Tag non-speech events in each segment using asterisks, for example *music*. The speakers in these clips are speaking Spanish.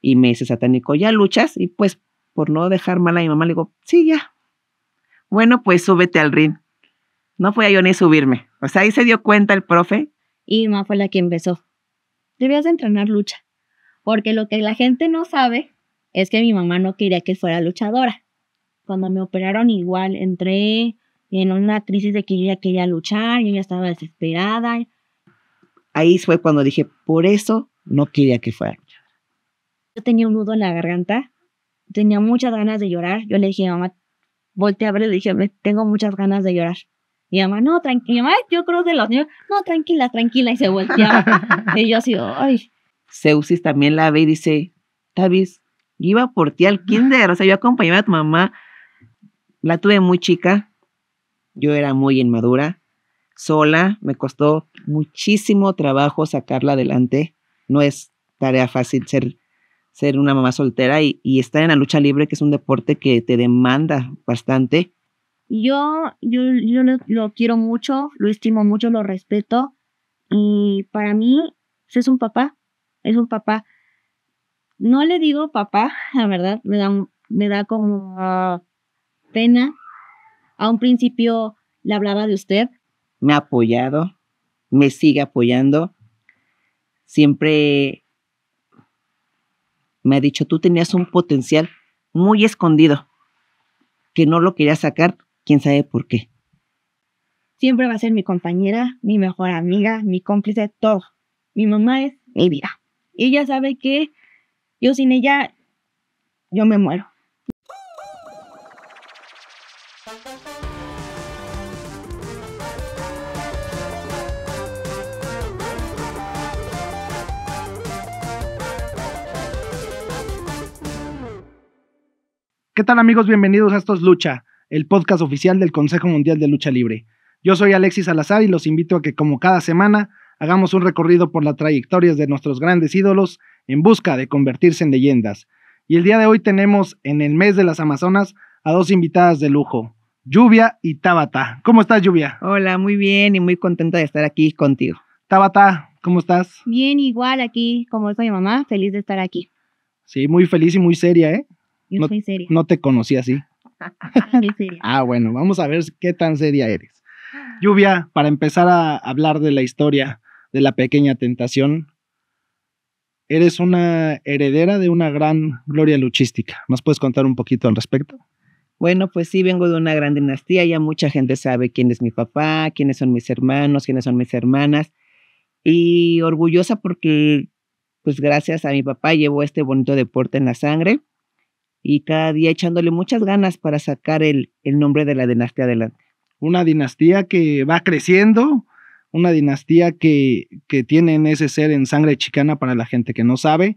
Y me dice satánico, ¿ya luchas? Y pues, por no dejar mal a mi mamá, le digo, sí, ya. Bueno, pues súbete al ring. No a yo ni subirme. O sea, ahí se dio cuenta el profe. Y mamá fue la que empezó. Debías entrenar lucha. Porque lo que la gente no sabe es que mi mamá no quería que fuera luchadora. Cuando me operaron igual, entré en una crisis de que yo ya quería luchar, yo ya estaba desesperada. Ahí fue cuando dije, por eso no quería que fuera tenía un nudo en la garganta, tenía muchas ganas de llorar. Yo le dije a mamá, volteé a ver le dije, tengo muchas ganas de llorar. Mi mamá, no, tranquila, mamá, yo creo que los niños, no, tranquila, tranquila, y se volteaba. *laughs* y yo así, ay. Seusis también la ve y dice, Tavis, iba por ti al kinder, o sea, yo acompañaba a tu mamá, la tuve muy chica, yo era muy inmadura, sola, me costó muchísimo trabajo sacarla adelante, no es tarea fácil ser ser una mamá soltera y, y, estar en la lucha libre, que es un deporte que te demanda bastante? Yo, yo, lo, quiero mucho, lo estimo mucho, lo respeto. Y para mí pues, es un papá, es un papá. No le digo papá, *laughs* la verdad, me da, me da como ah, pena. A un principio le hablaba de usted. Me ha apoyado, me sigue apoyando. Siempre me ha dicho, tú tenías un potencial muy escondido, que no lo quería sacar, quién sabe por qué. Siempre va a ser mi compañera, mi mejor amiga, mi cómplice, todo. Mi mamá es mi vida. Ella sabe que yo sin ella, yo me muero. ¿Qué tal amigos? Bienvenidos a Esto es Lucha, el podcast oficial del Consejo Mundial de Lucha Libre. Yo soy Alexis Salazar y los invito a que como cada semana hagamos un recorrido por las trayectorias de nuestros grandes ídolos en busca de convertirse en leyendas. Y el día de hoy tenemos en el mes de las Amazonas a dos invitadas de lujo, Lluvia y Tabata. ¿Cómo estás, Lluvia? Hola, muy bien y muy contenta de estar aquí contigo. Tabata, ¿cómo estás? Bien, igual aquí, como soy mamá, feliz de estar aquí. Sí, muy feliz y muy seria, ¿eh? Yo no, soy seria. No te conocí así. *laughs* ah, bueno, vamos a ver qué tan seria eres. Lluvia, para empezar a hablar de la historia de la pequeña tentación, eres una heredera de una gran gloria luchística. ¿Nos puedes contar un poquito al respecto? Bueno, pues sí, vengo de una gran dinastía, ya mucha gente sabe quién es mi papá, quiénes son mis hermanos, quiénes son mis hermanas, y orgullosa porque, pues gracias a mi papá, llevo este bonito deporte en la sangre y cada día echándole muchas ganas para sacar el, nombre de la dinastía adelante. Una dinastía que va creciendo, una dinastía que, que en ese ser en sangre chicana para la gente que no sabe,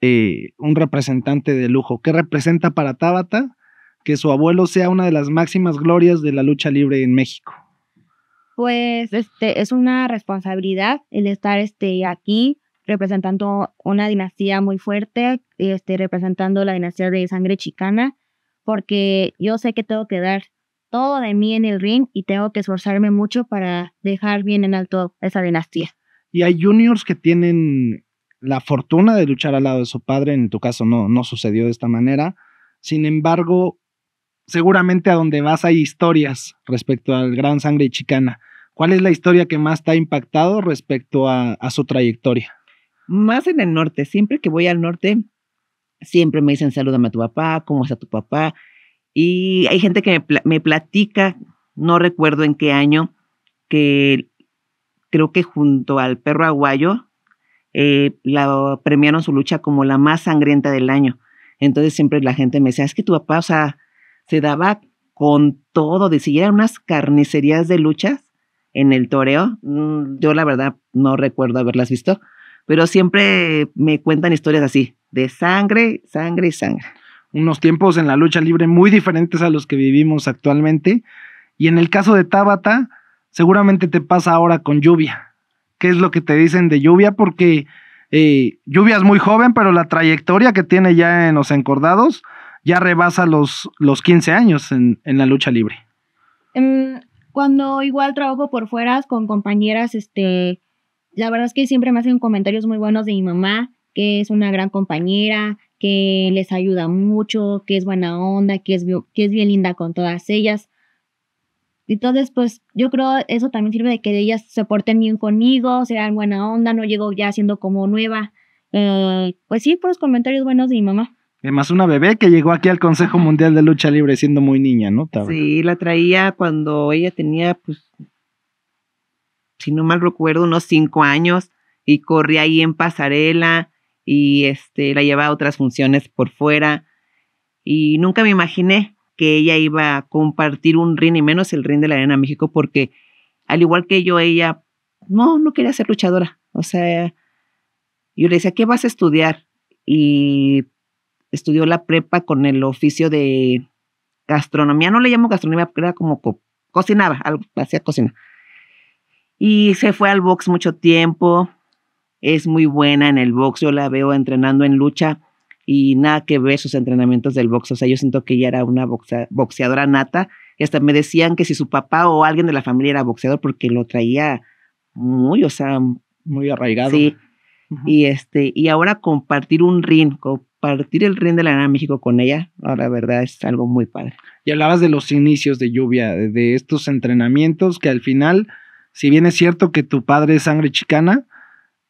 eh, un representante de lujo. ¿Qué representa para Tabata? Que su abuelo sea una de las máximas glorias de la lucha libre en México. Pues este, es una responsabilidad el estar este, aquí, representando una dinastía muy fuerte, este, representando la dinastía de sangre chicana, porque yo sé que tengo que dar todo de mí en el ring y tengo que esforzarme mucho para dejar bien en alto esa dinastía. Y hay juniors que tienen la fortuna de luchar al lado de su padre, en tu caso no, no sucedió de esta manera, sin embargo, seguramente a donde vas hay historias respecto al Gran Sangre Chicana. ¿Cuál es la historia que más te ha impactado respecto a su trayectoria? más en el norte. Siempre que voy al norte, siempre me dicen salúdame a tu papá, cómo está tu papá. Y hay gente que me, platica, no recuerdo en qué año, que creo que junto al perro aguayo eh, la premiaron su lucha como la más sangrienta del año. Entonces siempre la gente me decía, es que tu papá, o sea, se daba con todo, decía, eran unas carnicerías de luchas en el toreo, mm, yo la verdad no recuerdo haberlas visto, pero siempre me cuentan historias así, de sangre, sangre y sangre. Unos tiempos en la lucha libre muy diferentes a los que vivimos actualmente. Y en el caso de Tabata, seguramente te pasa ahora con lluvia. ¿Qué es lo que te dicen de lluvia? Porque eh, lluvia es muy joven, pero la trayectoria que tiene ya en los encordados ya rebasa los, los 15 años en, la lucha libre. Em, cuando igual trabajo por fuera con compañeras, este, la verdad es que siempre me hacen comentarios muy buenos de mi mamá, que es una gran compañera, que les ayuda mucho, que es buena onda, que es, que es bien linda con todas ellas. Entonces, pues yo creo eso también sirve de que ellas se porten bien conmigo, sean buena onda, no llego ya siendo como nueva. Eh, pues sí, por los comentarios buenos de mi mamá. Además, una bebé que llegó aquí al Consejo Mundial de Lucha Libre siendo muy niña, ¿no? Sí, la traía cuando ella tenía pues si no mal recuerdo, unos cinco años y corría ahí en pasarela y este, la llevaba a otras funciones por fuera. Y nunca me imaginé que ella iba a compartir un ring y menos el ring de la Arena México porque al igual que yo, ella no, no quería ser luchadora. O sea, yo le decía, ¿qué vas a estudiar? Y estudió la prepa con el oficio de gastronomía. No le llamo gastronomía, porque era como cocinaba, algo, hacía cocina. Y se fue al box mucho tiempo. Es muy buena en el box. Yo la veo entrenando en lucha y nada que ver sus entrenamientos del box. O sea, yo siento que ella era una boxeadora nata. Y hasta me decían que si su papá o alguien de la familia era boxeador, porque lo traía muy, o sea. Muy arraigado. Sí. Y, este, y ahora compartir un ring, compartir el ring de la Arena México con ella, la verdad es algo muy padre. Y hablabas de los inicios de lluvia, de estos entrenamientos que al final si bien es cierto que tu padre es sangre chicana,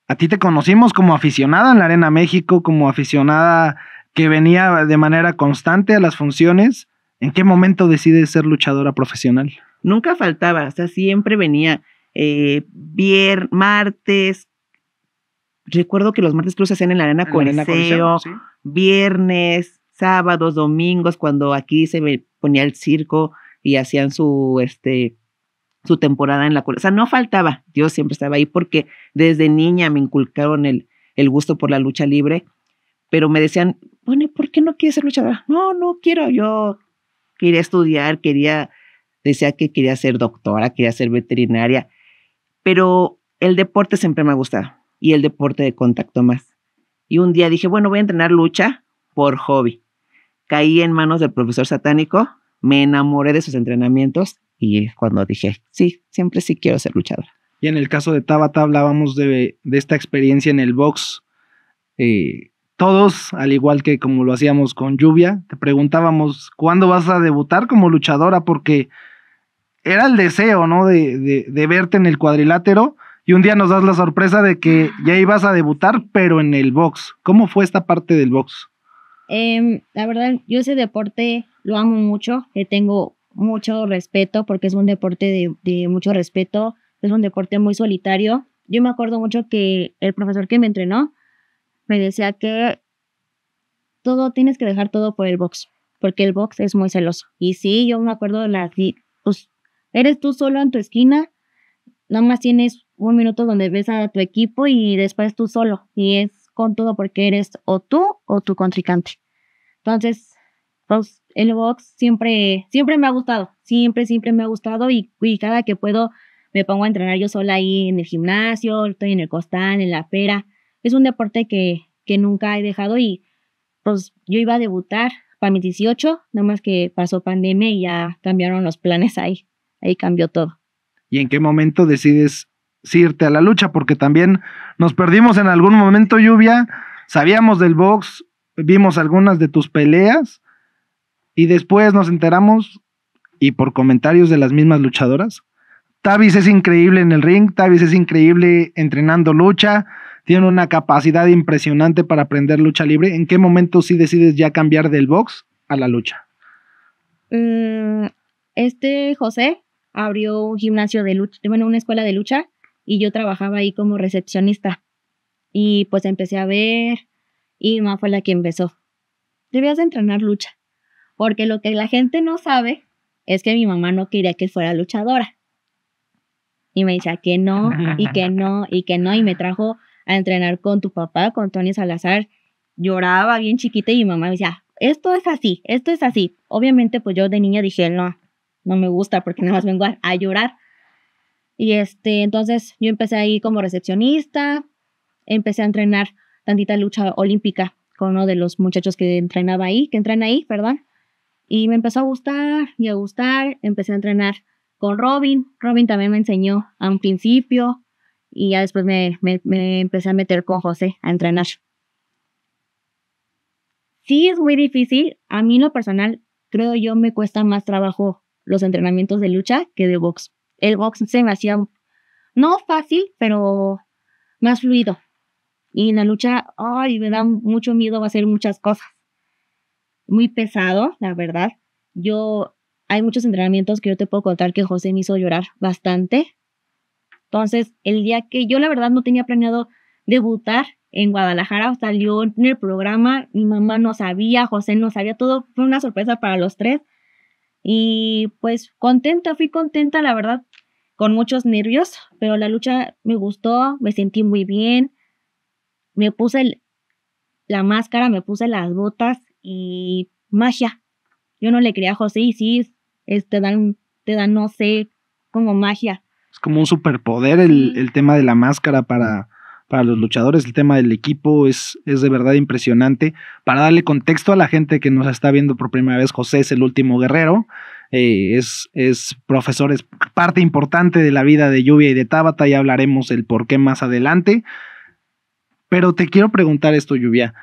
a ti te conocimos como aficionada en la Arena México, como aficionada que venía de manera constante a las funciones. ¿En qué momento decides ser luchadora profesional? Nunca faltaba, o sea, siempre venía eh, martes. Recuerdo que los martes cruces se hacían en la Arena viernes, sábados, domingos, cuando aquí se ponía el circo y hacían su este su temporada en la cola O sea, no faltaba, yo siempre estaba ahí porque desde niña me inculcaron el, el gusto por la lucha libre, pero me decían, bueno, por qué no quieres ser luchadora? No, no quiero, yo quería estudiar, quería, decía que quería ser doctora, quería ser veterinaria, pero el deporte siempre me ha gustado y el deporte de contacto más. Y un día dije, bueno, voy a entrenar lucha por hobby. Caí en manos del profesor satánico, me enamoré de sus entrenamientos y cuando dije, sí, siempre sí quiero ser luchadora. Y en el caso de Tabata hablábamos de, esta experiencia en el box. Eh, todos, al igual que como lo hacíamos con Lluvia, te preguntábamos, ¿cuándo vas a debutar como luchadora? Porque era el deseo, ¿no? De, verte en el cuadrilátero y un día nos das la sorpresa de que ya ibas a debutar, pero en el box. ¿Cómo fue esta parte del box? Em, la verdad, yo ese deporte lo amo mucho. que tengo mucho respeto porque es un deporte de, de mucho respeto, es un deporte muy solitario. Yo me acuerdo mucho que el profesor que me entrenó me decía que todo, tienes que dejar todo por el box, porque el box es muy celoso. Y sí, yo me acuerdo de la, pues, eres tú solo en tu esquina, nada más tienes un minuto donde ves a tu equipo y después tú solo. Y es con todo porque eres o tú o tu contrincante. Entonces, el box siempre, siempre me ha gustado, siempre, siempre me ha gustado y, cada que puedo me pongo a entrenar yo sola ahí en el gimnasio, estoy en el costal, en la pera. Es un deporte que, que nunca he dejado y pues yo iba a debutar para mis 18, nada más que pasó pandemia y ya cambiaron los planes ahí, ahí cambió todo. ¿Y en qué momento decides irte a la lucha? Porque también nos perdimos en algún momento lluvia, sabíamos del box, vimos algunas de tus peleas, y después nos enteramos, y por comentarios de las mismas luchadoras, Tavis es increíble en el ring, Tavis es increíble entrenando lucha, tiene una capacidad impresionante para aprender lucha libre. ¿En qué momento sí decides ya cambiar del box a la lucha? Mm, este José abrió un gimnasio de lucha, bueno, una escuela de lucha, y yo trabajaba ahí como recepcionista. Y pues empecé a ver, y más fue la que empezó. Debías entrenar lucha. Porque lo que la gente no sabe es que mi mamá no quería que fuera luchadora. Y me decía que no, y que *laughs* no, y que no, y me trajo a entrenar con tu papá, con Tony Salazar. Lloraba bien chiquita y mi mamá me decía, esto es así, esto es así. Obviamente, pues yo de niña dije, no, no me gusta porque nada más vengo a, llorar. Y este, entonces yo empecé ahí como recepcionista, empecé a entrenar tantita lucha olímpica con uno de los muchachos que entrenaba ahí, que entrena ahí, perdón. Y me empezó a gustar y a gustar. Empecé a entrenar con Robin. Robin también me enseñó a un principio y ya después me, empecé a meter con José a entrenar. Sí, es muy difícil. A mí, lo personal, creo yo me cuesta más trabajo los entrenamientos de lucha que de box. El box se me hacía no fácil, pero más fluido. Y en la lucha, ay, me da mucho miedo hacer muchas cosas muy pesado, la verdad. Yo, hay muchos entrenamientos que yo te puedo contar que José me hizo llorar bastante. Entonces, el día que yo, la verdad, no tenía planeado debutar en Guadalajara, salió en el programa, mi mamá no sabía, José no sabía, todo fue una sorpresa para los tres. Y pues contenta, fui contenta, la verdad, con muchos nervios, pero la lucha me gustó, me sentí muy bien, me puse la máscara, me puse las botas, y magia. Yo no le creía a José y sí, te, dan, te dan, no sé, como magia. Es como un superpoder el, tema de la máscara para, para los luchadores, el tema del equipo es, es de verdad impresionante. Para darle contexto a la gente que nos está viendo por primera vez, José es el último guerrero, eh, es, es profesor, es parte importante de la vida de Lluvia y de Tabata, y hablaremos el por qué más adelante. Pero te quiero preguntar esto, Lluvia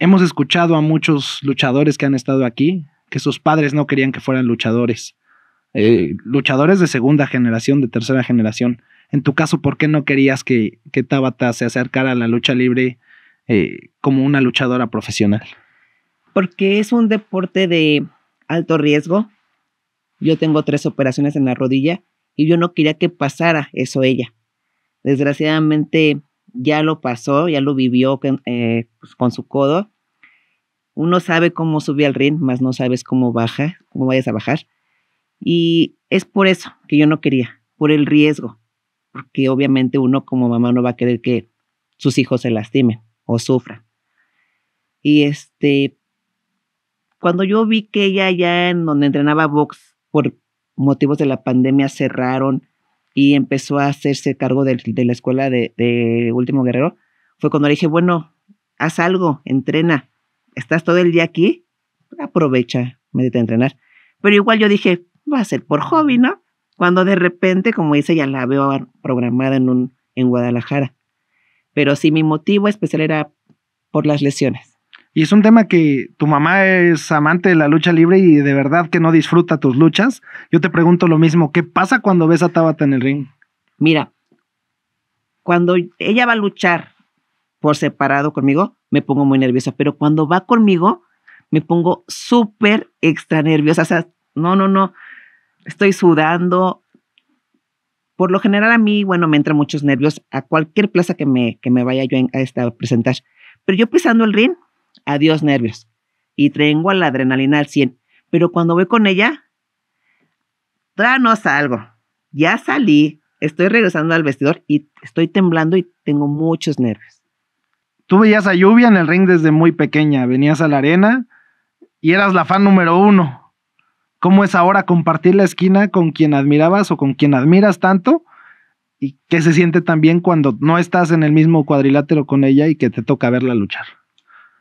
hemos escuchado a muchos luchadores que han estado aquí que sus padres no querían que fueran luchadores. Eh, luchadores de segunda generación, de tercera generación. En tu caso, ¿por qué no querías que, que Tabata se acercara a la lucha libre eh, como una luchadora profesional? Porque es un deporte de alto riesgo. Yo tengo tres operaciones en la rodilla y yo no quería que pasara eso ella. Desgraciadamente, ya lo pasó, ya lo vivió con eh, pues, su codo. Uno sabe cómo subir al ring, más no sabes cómo baja, cómo vayas a bajar. Y es por eso que yo no quería, por el riesgo, porque obviamente uno como mamá no va a querer que sus hijos se lastimen o sufran. Y este, cuando yo vi que ella ya en donde entrenaba box por motivos de la pandemia cerraron, y empezó a hacerse cargo de, la escuela de, Último Guerrero, fue cuando le dije, bueno, haz algo, entrena, estás todo el día aquí, aprovecha, métete a entrenar. Pero igual yo dije, va a ser por hobby, ¿no? Cuando de repente, como dice, ya la veo programada en, un, en Guadalajara. Pero sí, mi motivo especial era por las lesiones. Y es un tema que tu mamá es amante de la lucha libre y de verdad que no disfruta tus luchas. Yo te pregunto lo mismo, ¿qué pasa cuando ves a Tabata en el ring? Mira, cuando ella va a luchar por separado conmigo, me pongo muy nerviosa, pero cuando va conmigo, me pongo súper extra nerviosa. O sea, no, no, no, estoy sudando. Por lo general a mí, bueno, me entran muchos nervios a cualquier plaza que me, que me vaya yo a, presentar. Pero yo pisando el ring, adiós nervios. Y tengo la adrenalina al 100. Pero cuando voy con ella, ya no salgo. Ya salí, estoy regresando al vestidor y estoy temblando y tengo muchos nervios. Tú veías a Lluvia en el ring desde muy pequeña, venías a la arena y eras la fan número uno. ¿Cómo es ahora compartir la esquina con quien admirabas o con quien admiras tanto? ¿Y qué se siente también cuando no estás en el mismo cuadrilátero con ella y que te toca verla luchar?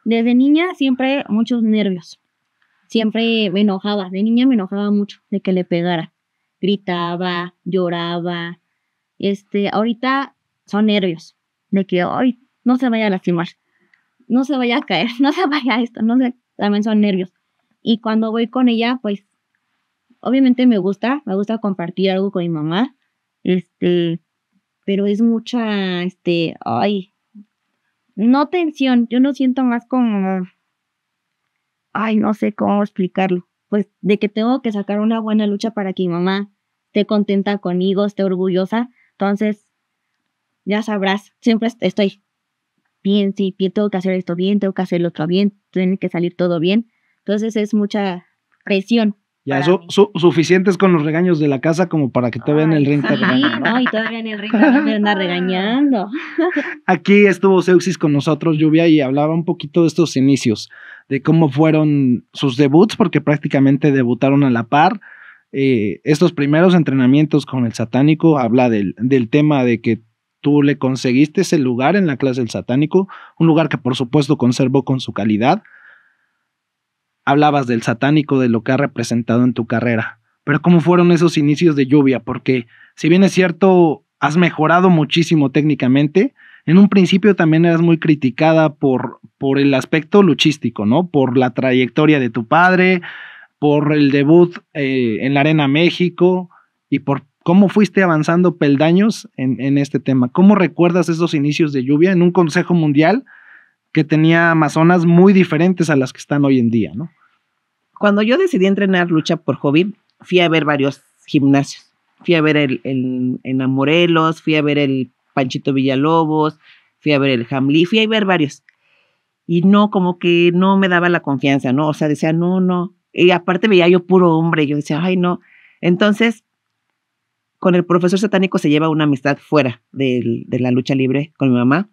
Desde niña siempre muchos nervios. Siempre me enojaba. De niña me enojaba mucho de que le pegara. Gritaba, lloraba. Este, ahorita son nervios de que ay, no se vaya a lastimar, no se vaya a caer, *laughs* no se vaya a esto, no también son nervios. Y cuando voy con ella, pues obviamente me gusta, me gusta compartir algo con mi mamá, este, pero es mucha, este, ay, no tensión, yo no siento más como, ay, no sé cómo explicarlo, pues de que tengo que sacar una buena lucha para que mi mamá esté contenta conmigo, esté orgullosa, entonces, ya sabrás, siempre estoy bien, sí, tengo que hacer esto bien, tengo que hacer lo otro bien, tiene que salir todo bien, entonces es mucha presión ya, suficientes con los regaños de la casa como para que todavía el ring te ¿no? y todavía en el ring anda regañando. *laughs* Aquí estuvo Zeusis con nosotros, Lluvia, y hablaba un poquito de estos inicios, de cómo fueron sus debuts, porque prácticamente debutaron a la par. Eh, estos primeros entrenamientos con el satánico, habla del, del tema de que tú le conseguiste ese lugar en la clase del satánico, un lugar que por supuesto conservó con su calidad hablabas del satánico, de lo que ha representado en tu carrera, pero ¿cómo fueron esos inicios de lluvia? Porque si bien es cierto, has mejorado muchísimo técnicamente, en un principio también eras muy criticada por, por el aspecto luchístico, ¿no? Por la trayectoria de tu padre, por el debut eh, en la Arena México y por cómo fuiste avanzando peldaños en, en, este tema. ¿Cómo recuerdas esos inicios de lluvia en un Consejo Mundial que tenía Amazonas muy diferentes a las que están hoy en día, ¿no? Cuando yo decidí entrenar lucha por hobby, fui a ver varios gimnasios. Fui a ver el, Enamorelos, fui a ver el Panchito Villalobos, fui a ver el y fui a ver varios. Y no, como que no me daba la confianza, ¿no? O sea, decía, no, no. Y aparte veía yo puro hombre, yo decía, ay, no. Entonces, con el profesor satánico se lleva una amistad fuera de, de la lucha libre con mi mamá.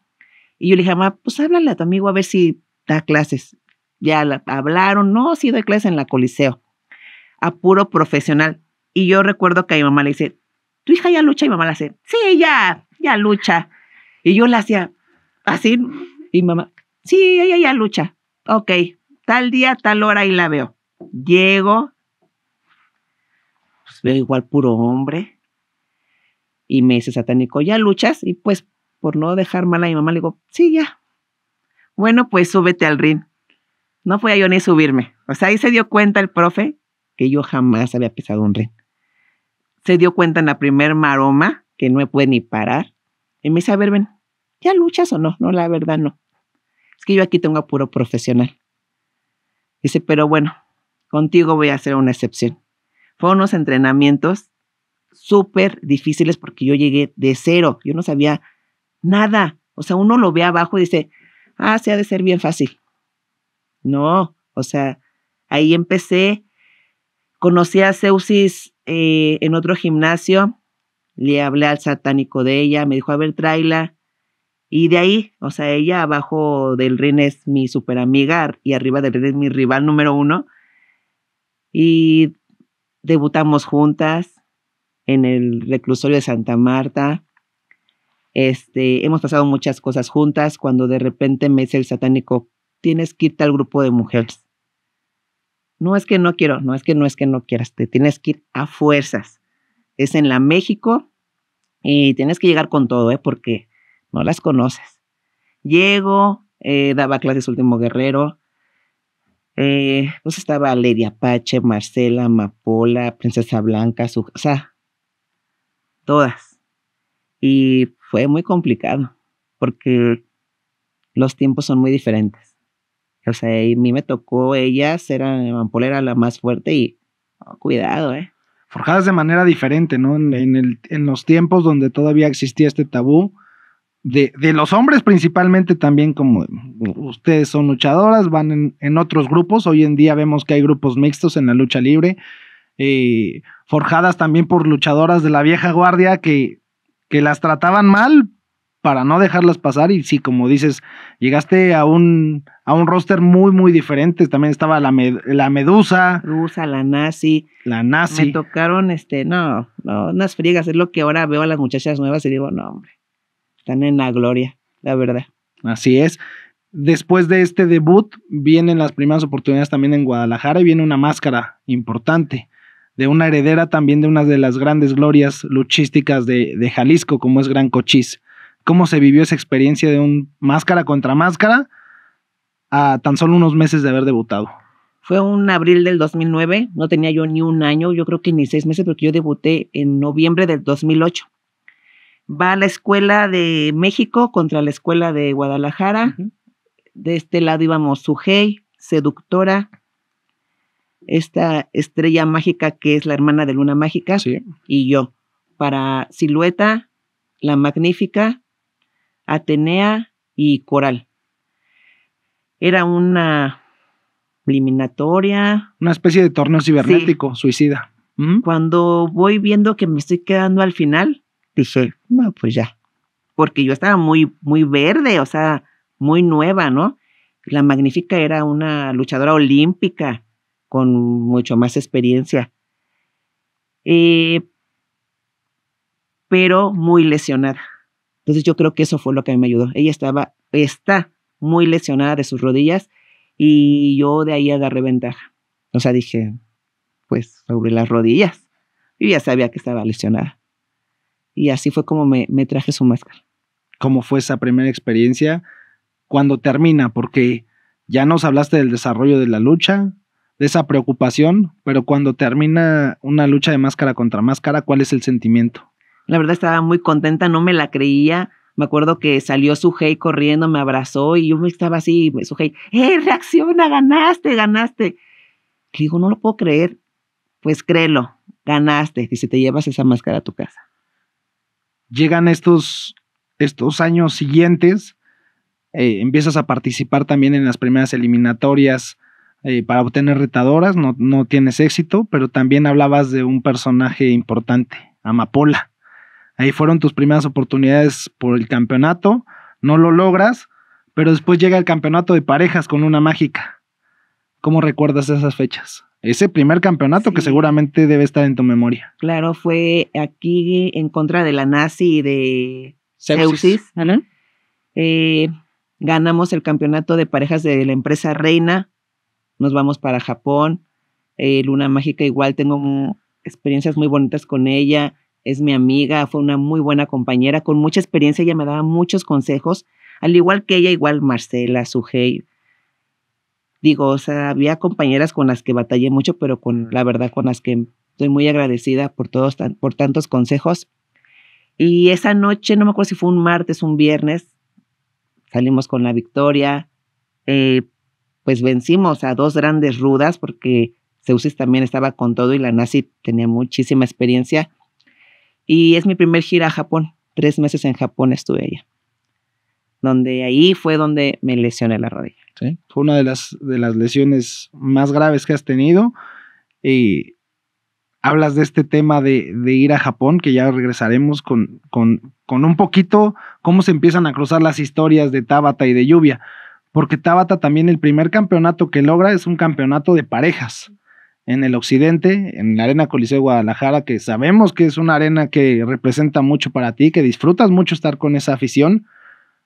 Y yo le dije, mamá, pues háblale a tu amigo a ver si da clases ya hablaron, no, sido doy clase en la Coliseo, a puro profesional. Y yo recuerdo que a mi mamá le dice, ¿tu hija ya lucha? Y mi mamá le hace, sí, ya, ya lucha. Y yo la hacía así, y mamá, sí, ella ya lucha. Ok, tal día, tal hora, y la veo. Llego, pues veo igual puro hombre. Y me dice satánico, ¿ya luchas? Y pues, por no dejar mal a mi mamá, le digo, sí, ya. Bueno, pues súbete al ring. No a yo ni subirme. O sea, ahí se dio cuenta el profe que yo jamás había pisado un ring. Se dio cuenta en la primer maroma que no me puede ni parar. Y me dice, a ver, ven, ¿ya luchas o no? No, la verdad no. Es que yo aquí tengo a puro profesional. Dice, pero bueno, contigo voy a hacer una excepción. Fueron unos entrenamientos súper difíciles porque yo llegué de cero, yo no sabía nada. O sea, uno lo ve abajo y dice, ah, se ha de ser bien fácil. No, o sea, ahí empecé. Conocí a Ceusis eh, en otro gimnasio, le hablé al satánico de ella, me dijo, a ver, tráela. Y de ahí, o sea, ella abajo del ring es mi super amiga y arriba del ring es mi rival número uno. Y debutamos juntas en el reclusorio de Santa Marta. Este, hemos pasado muchas cosas juntas. Cuando de repente me dice el satánico, tienes que irte al grupo de mujeres. No es que no quiero, no es que no es que no quieras, te tienes que ir a fuerzas. Es en la México y tienes que llegar con todo, ¿eh? porque no las conoces. Llego, eh, daba clases Último Guerrero, eh, pues estaba Lady Apache, Marcela, Mapola, Princesa Blanca, o sea, todas. Y fue muy complicado, porque los tiempos son muy diferentes. O sea, a mí me tocó, ellas eran, era la más fuerte y oh, cuidado, ¿eh? Forjadas de manera diferente, ¿no? En, el, los tiempos donde todavía existía este tabú, de, los hombres principalmente también, como ustedes son luchadoras, van en, otros grupos, hoy en día vemos que hay grupos mixtos en la lucha libre, eh, forjadas también por luchadoras de la vieja guardia que, que las trataban mal, para no dejarlas pasar. Y sí, como dices, llegaste a un, a un roster muy, muy diferente. También estaba la, la Medusa. Medusa, la Nazi. La Nazi. Me tocaron, este, no, no, unas friegas. Es lo que ahora veo a las muchachas nuevas y digo, no, hombre, están en la gloria, la verdad. Así es. Después de este debut, vienen las primeras oportunidades también en Guadalajara y viene una máscara importante de una heredera también de una de las grandes glorias luchísticas de, de Jalisco, como es Gran Cochís cómo se vivió esa experiencia de un máscara contra máscara a tan solo unos meses de haber debutado? Fue un abril del 2009, no tenía yo ni un año, yo creo que ni seis meses, porque yo debuté en noviembre del 2008. Va a la escuela de México contra la escuela de Guadalajara. De este lado íbamos Sujei, Seductora, esta estrella mágica que es la hermana de Luna Mágica, y yo. Para Silueta, La Magnífica, Atenea y Coral. Era una eliminatoria. Una especie de torneo cibernético, suicida. Cuando voy viendo que me estoy quedando al final, dije, no, pues ya. Porque yo estaba muy, muy verde, o sea, muy nueva, ¿no? La Magnífica era una luchadora olímpica con mucho más experiencia. Eh, pero muy lesionada. Entonces yo creo que eso fue lo que me ayudó. Ella estaba, está muy lesionada de sus rodillas y yo de ahí agarré ventaja. O sea, dije, pues sobre las rodillas. y ya sabía que estaba lesionada. Y así fue como me, me traje su máscara. ¿Cómo fue esa primera experiencia? Cuando termina, porque ya nos hablaste del desarrollo de la lucha, de esa preocupación, pero cuando termina una lucha de máscara contra máscara, ¿cuál es el sentimiento? La verdad estaba muy contenta, no me la creía. Me acuerdo que salió su Sujei corriendo, me abrazó y yo estaba así, pues, Su Sujei, ¡eh, reacciona, ganaste, ganaste! Le digo, no lo puedo creer. Pues créelo, ganaste. Dice, te llevas esa máscara a tu casa. Llegan estos, estos años siguientes, eh, empiezas a participar también en las primeras eliminatorias eh, para obtener retadoras, no, no tienes éxito, pero también hablabas de un personaje importante, Amapola. Ahí fueron tus primeras oportunidades por el campeonato, no lo logras, pero después llega el campeonato de parejas con una mágica. ¿Cómo recuerdas esas fechas? Ese primer campeonato que seguramente debe estar en tu memoria. Claro, fue aquí en contra de la Nazi y de Seusis. Eh, ganamos el campeonato de parejas de la empresa Reina. Nos vamos para Japón. Eh, Luna Mágica igual tengo experiencias muy bonitas con ella es mi amiga, fue una muy buena compañera, con mucha experiencia, ella me daba muchos consejos, al igual que ella, igual Marcela, Sugey. Digo, o sea, había compañeras con las que batallé mucho, pero con la verdad con las que estoy muy agradecida por todos, por tantos consejos. Y esa noche, no me acuerdo si fue un martes, un viernes, salimos con la victoria, eh, pues vencimos a dos grandes rudas porque Zeusis también estaba con todo y la nazi tenía muchísima experiencia y es mi primer gira a Japón. Tres meses en Japón estuve allá. Donde ahí fue donde me lesioné la rodilla. Sí, fue una de las, de las lesiones más graves que has tenido. Y hablas de este tema de, ir a Japón, que ya regresaremos con, con un poquito cómo se empiezan a cruzar las historias de Tabata y de Lluvia porque Tabata también el primer campeonato que logra es un campeonato de parejas en el occidente, en la Arena Coliseo de Guadalajara, que sabemos que es una arena que representa mucho para ti, que disfrutas mucho estar con esa afición,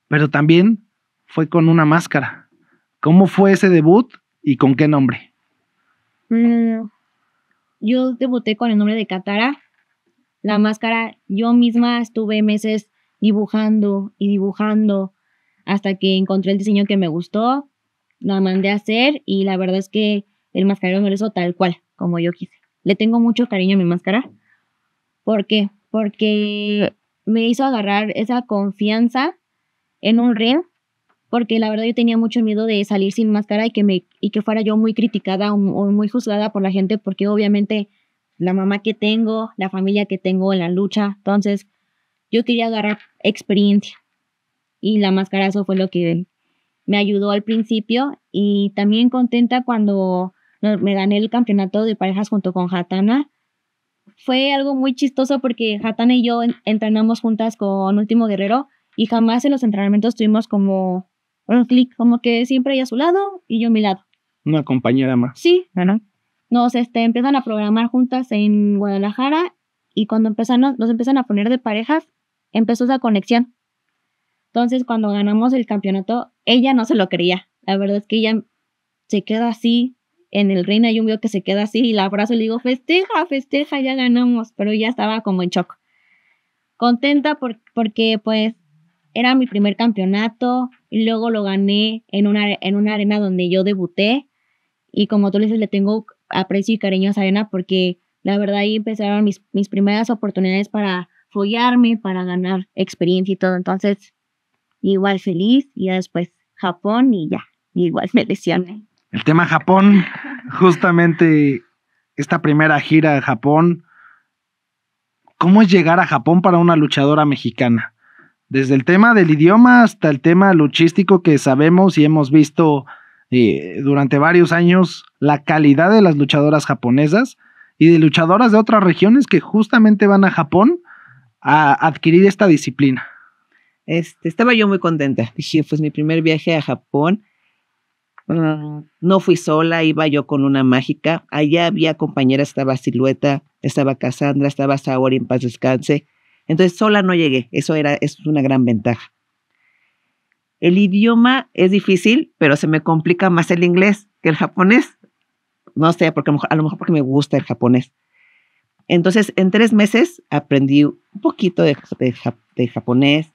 pero también fue con una máscara. ¿Cómo fue ese debut y con qué nombre? Mm, yo debuté con el nombre de Katara. La máscara, yo misma estuve meses dibujando y dibujando hasta que encontré el diseño que me gustó, la mandé a hacer y la verdad es que el mascarero me lo hizo tal cual, como yo quise. Le tengo mucho cariño a mi máscara. ¿Por qué? Porque me hizo agarrar esa confianza en un ring, porque la verdad yo tenía mucho miedo de salir sin máscara y que, me, y que fuera yo muy criticada o, muy juzgada por la gente, porque obviamente la mamá que tengo, la familia que tengo en la lucha, entonces yo quería agarrar experiencia y la máscara eso fue lo que me ayudó al principio y también contenta cuando me gané el campeonato de parejas junto con Hatana. Fue algo muy chistoso porque Hatana y yo entrenamos juntas con Último Guerrero y jamás en los entrenamientos tuvimos como un clic, como que siempre ella a su lado y yo a mi lado. Una compañera más. Sí. Nos este, empiezan a programar juntas en Guadalajara y cuando empezamos, nos empiezan a poner de parejas, empezó esa conexión. Entonces, cuando ganamos el campeonato, ella no se lo creía. La verdad es que ella se queda así, en el ring hay un video que se queda así y la abrazo y le digo, festeja, festeja, ya ganamos, pero ya estaba como en shock. Contenta por, porque pues era mi primer campeonato y luego lo gané en una, en una arena donde yo debuté y como tú le dices, le tengo aprecio y cariño a esa arena porque la verdad ahí empezaron mis, mis primeras oportunidades para follarme, para ganar experiencia y todo. Entonces, igual feliz y después Japón y ya, igual me lesioné. El tema Japón, justamente esta primera gira a Japón. ¿Cómo es llegar a Japón para una luchadora mexicana? Desde el tema del idioma hasta el tema luchístico que sabemos y hemos visto eh, durante varios años la calidad de las luchadoras japonesas y de luchadoras de otras regiones que justamente van a Japón a adquirir esta disciplina. Este, estaba yo muy contenta. Dije, pues mi primer viaje a Japón Mm, no fui sola, iba yo con una mágica. Allá había compañera, estaba Silueta, estaba Cassandra, estaba Saori en paz descanse. Entonces sola no llegué, eso era es una gran ventaja. El idioma es difícil, pero se me complica más el inglés que el japonés. No sé, porque a lo mejor, porque me gusta el japonés. Entonces, en tres meses aprendí un poquito de, de japonés,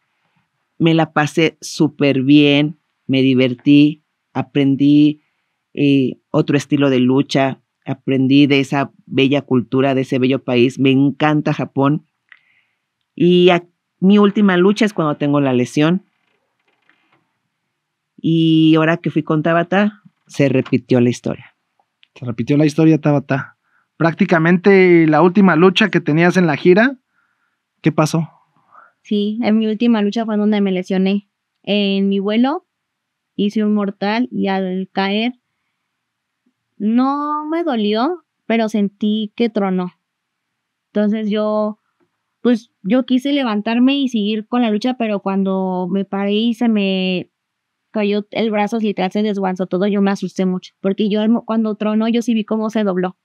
me la pasé súper bien, me divertí, aprendí eh, otro estilo de lucha, aprendí de esa bella cultura, de ese bello país, me encanta Japón. Y mi última lucha es cuando tengo la lesión. Y ahora que fui con Tabata, se repitió la historia. Se repitió la historia, Tabata. Prácticamente la última lucha que tenías en la gira, ¿qué pasó? Sí, en mi última lucha fue donde me lesioné en mi vuelo hice un mortal y al caer no me dolió, pero sentí que tronó. Entonces yo, pues yo quise levantarme y seguir con la lucha, pero cuando me paré y se me cayó el brazo, literal se desguanzó todo, yo me asusté mucho, porque yo cuando tronó yo sí vi cómo se dobló.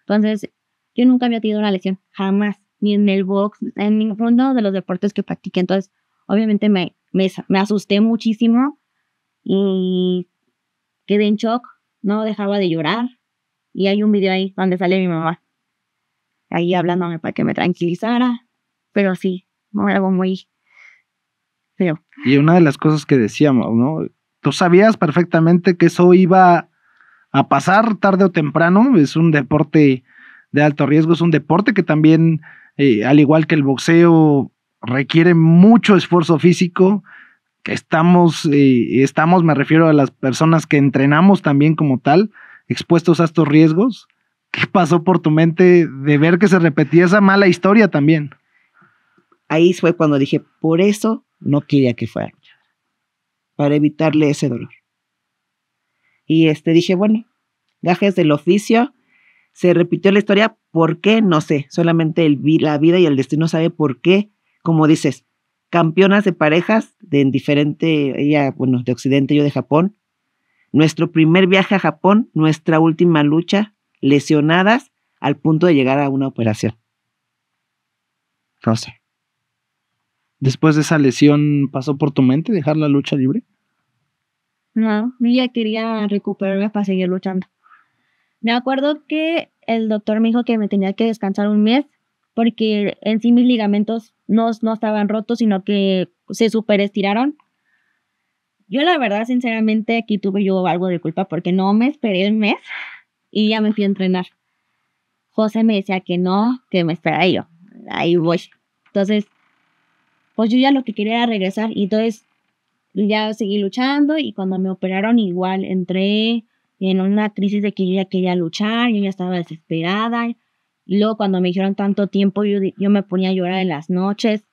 Entonces yo nunca había tenido una lesión, jamás, ni en el box, en ninguno de los deportes que practiqué. Entonces obviamente me, me asusté muchísimo y quedé en shock, no dejaba de llorar y hay un video ahí donde sale mi mamá, ahí hablándome para que me tranquilizara, pero sí, algo muy feo. Y una de las cosas que decíamos, ¿no? Tú sabías perfectamente que eso iba a pasar tarde o temprano, es un deporte de alto riesgo, es un deporte que también, eh, al igual que el boxeo, requiere mucho esfuerzo físico, estamos, y eh, estamos, me refiero a las personas que entrenamos también como tal, expuestos a estos riesgos. ¿Qué pasó por tu mente de ver que se repetía esa mala historia también? Ahí fue cuando dije, por eso no quería que fuera, para evitarle ese dolor. Y este dije, bueno, gajes del oficio, se repitió la historia, ¿por qué? No sé, solamente la vida y el destino sabe por qué, como dices, campeonas de parejas de en diferente, ella, bueno, de Occidente, yo de Japón. Nuestro primer viaje a Japón, nuestra última lucha, lesionadas al punto de llegar a una operación. No sé. ¿Después de esa lesión pasó por tu mente dejar la lucha libre? No, yo ya quería recuperarme para seguir luchando. Me acuerdo que el doctor me dijo que me tenía que descansar un mes porque en sí mis ligamentos no, estaban rotos, sino que se superestiraron. Yo la verdad, sinceramente, aquí tuve yo algo de culpa porque no me esperé el mes y ya me fui a entrenar. José me decía que no, que me esperara yo. Ahí voy. Entonces, pues yo ya lo que quería era regresar y entonces ya seguí luchando y cuando me operaron igual entré en una crisis de que yo ya quería luchar, yo ya estaba desesperada, Luego cuando me hicieron tanto tiempo, yo, me ponía a llorar en las noches.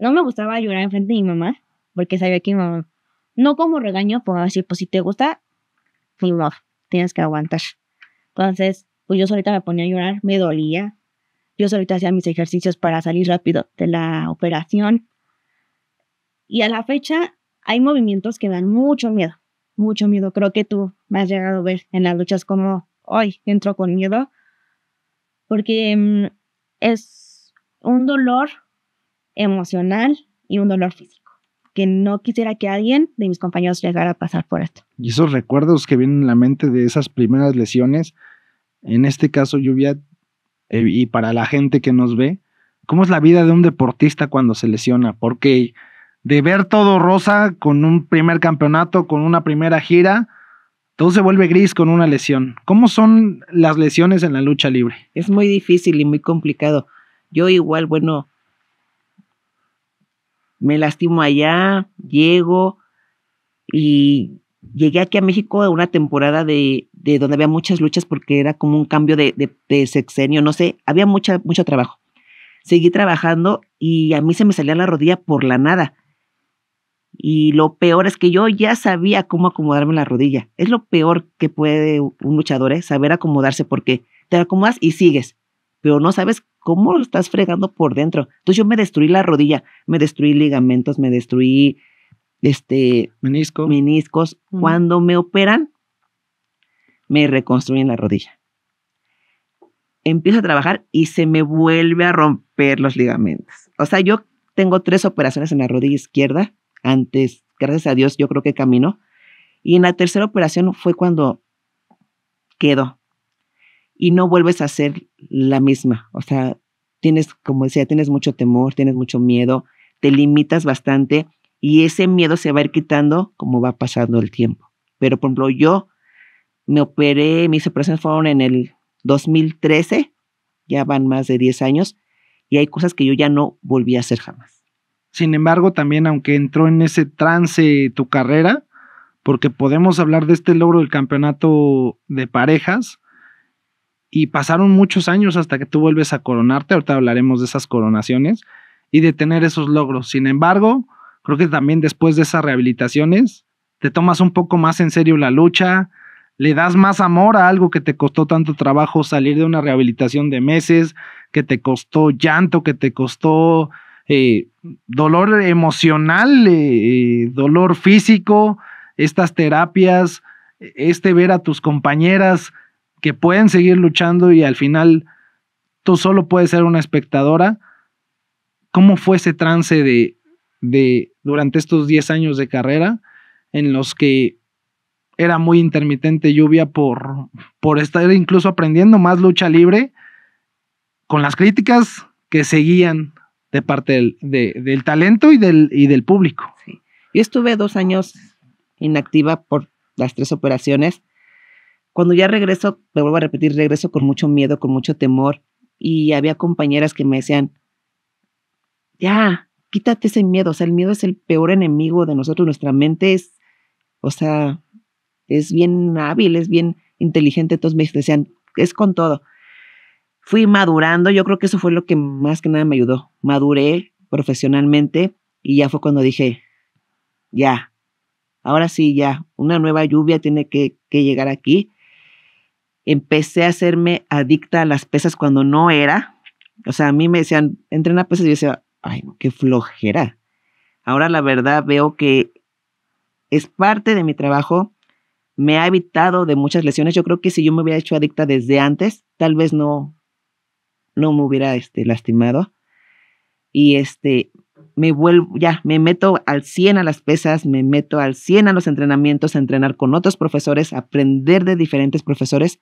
No me gustaba llorar enfrente de mi mamá, porque sabía que mi mamá, no como regaño, pues decir, pues si te gusta, mi tienes que aguantar. Entonces, pues yo solita me ponía a llorar, me dolía. Yo solita hacía mis ejercicios para salir rápido de la operación. Y a la fecha hay movimientos que dan mucho miedo, mucho miedo. Creo que tú me has llegado a ver en las luchas como hoy entro con miedo porque mm, es un dolor emocional y un dolor físico, que no quisiera que alguien de mis compañeros llegara a pasar por esto. Y esos recuerdos que vienen en la mente de esas primeras lesiones, en este caso lluvia, eh, y para la gente que nos ve, ¿cómo es la vida de un deportista cuando se lesiona? Porque de ver todo rosa con un primer campeonato, con una primera gira, todo se vuelve gris con una lesión. ¿Cómo son las lesiones en la lucha libre? Es muy difícil y muy complicado. Yo igual, bueno, me lastimo allá, llego y llegué aquí a México a una temporada de, donde había muchas luchas porque era como un cambio de, de, sexenio, no sé, había mucha, mucho trabajo. Seguí trabajando y a mí se me salía la rodilla por la nada. Y lo peor es que yo ya sabía cómo acomodarme la rodilla. Es lo peor que puede un luchador, es ¿eh? saber acomodarse porque te acomodas y sigues, pero no sabes cómo lo estás fregando por dentro. Entonces yo me destruí la rodilla, me destruí ligamentos, me destruí este meniscos. Cuando me operan, me reconstruyen la rodilla. Empiezo a trabajar y se me vuelve a romper los ligamentos. O sea, yo tengo tres operaciones en la rodilla izquierda antes, gracias a Dios, yo creo que caminó. Y en la tercera operación fue cuando quedó. Y no vuelves a hacer la misma. O sea, tienes, como decía, tienes mucho temor, tienes mucho miedo, te limitas bastante y ese miedo se va a ir quitando como va pasando el tiempo. Pero, por ejemplo, yo me operé, mis operaciones fueron en el 2013, ya van más de 10 años, y hay cosas que yo ya no volví a hacer jamás. Sin embargo, también aunque entró en ese trance tu carrera, porque podemos hablar de este logro del campeonato de parejas, y pasaron muchos años hasta que tú vuelves a coronarte, ahorita hablaremos de esas coronaciones, y de tener esos logros. Sin embargo, creo que también después de esas rehabilitaciones, te tomas un poco más en serio la lucha, le das más amor a algo que te costó tanto trabajo salir de una rehabilitación de meses, que te costó llanto, que te costó eh, dolor emocional, eh, dolor físico, estas terapias, este ver a tus compañeras que pueden seguir luchando y al final tú solo puedes ser una espectadora. ¿Cómo fue ese trance de, de durante estos 10 años de carrera en los que era muy intermitente lluvia por, por estar incluso aprendiendo más lucha libre con las críticas que seguían de parte del, talento y del, y del público. Sí. Yo estuve dos años inactiva por las tres operaciones. Cuando ya regreso, me vuelvo a repetir, regreso con mucho miedo, con mucho temor. Y había compañeras que me decían, ya, quítate ese miedo. O sea, el miedo es el peor enemigo de nosotros. Nuestra mente es, o sea, es bien hábil, es bien inteligente. Entonces me decían, es con todo fui madurando, yo creo que eso fue lo que más que nada me ayudó. Maduré profesionalmente y ya fue cuando dije, ya, ahora sí, ya, una nueva lluvia tiene que, llegar aquí. Empecé a hacerme adicta a las pesas cuando no era. O sea, a mí me decían, entrena pesas y yo decía, ay, qué flojera. Ahora la verdad veo que es parte de mi trabajo, me ha evitado de muchas lesiones. Yo creo que si yo me hubiera hecho adicta desde antes, tal vez no, no me hubiera este, lastimado. Y este, me vuelvo, ya, me meto al 100 a las pesas, me meto al 100 a los entrenamientos, a entrenar con otros profesores, aprender de diferentes profesores,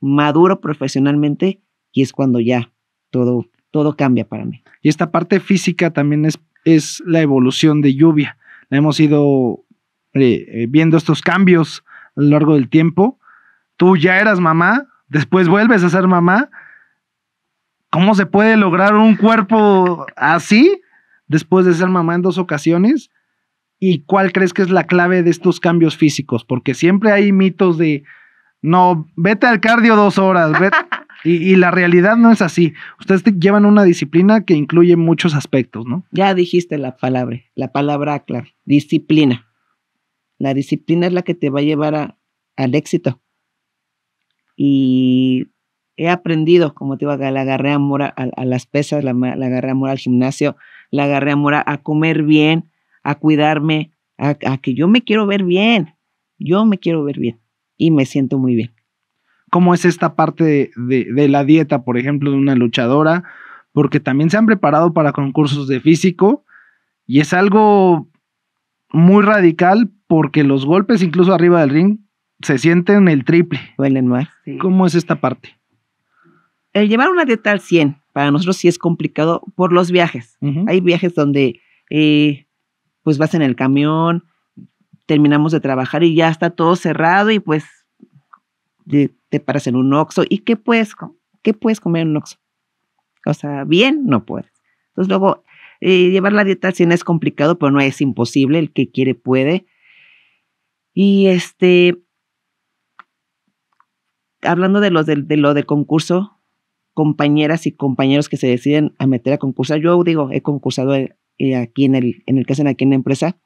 maduro profesionalmente y es cuando ya todo, todo cambia para mí. Y esta parte física también es, es la evolución de lluvia. hemos ido eh, eh, viendo estos cambios a lo largo del tiempo. Tú ya eras mamá, después vuelves a ser mamá ¿Cómo se puede lograr un cuerpo así después de ser mamá en dos ocasiones? ¿Y cuál crees que es la clave de estos cambios físicos? Porque siempre hay mitos de, no, vete al cardio dos horas, vete. *laughs* Y, la realidad no es así. Ustedes llevan una disciplina que incluye muchos aspectos, ¿no? Ya dijiste la palabra, la palabra clave, disciplina. La disciplina es la que te va a llevar al éxito. Y he aprendido, como te digo, la agarré amor a, las pesas, la, agarré amor al gimnasio, la agarré amor a, comer bien, a cuidarme, a, que yo me quiero ver bien, yo me quiero ver bien y me siento muy bien. ¿Cómo es esta parte de, la dieta, por ejemplo, de una luchadora? Porque también se han preparado para concursos de físico y es algo muy radical porque los golpes, incluso arriba del ring, se sienten el triple. Duelen más. ¿Cómo es esta parte? el llevar una dieta al 100 para nosotros sí es complicado por los viajes. Hay viajes donde eh, pues vas en el camión, terminamos de trabajar y ya está todo cerrado y pues te, paras en un oxo. ¿Y qué puedes, qué puedes comer en un oxo? O sea, bien, no puedes. Entonces luego eh, llevar la dieta al 100 es complicado, pero no es imposible. El que quiere puede. Y este, hablando de, los de, de lo del concurso, compañeras y compañeros que se deciden a meter a concursar. Yo digo, he concursado eh, eh, aquí en el, en el que hacen aquí en la empresa.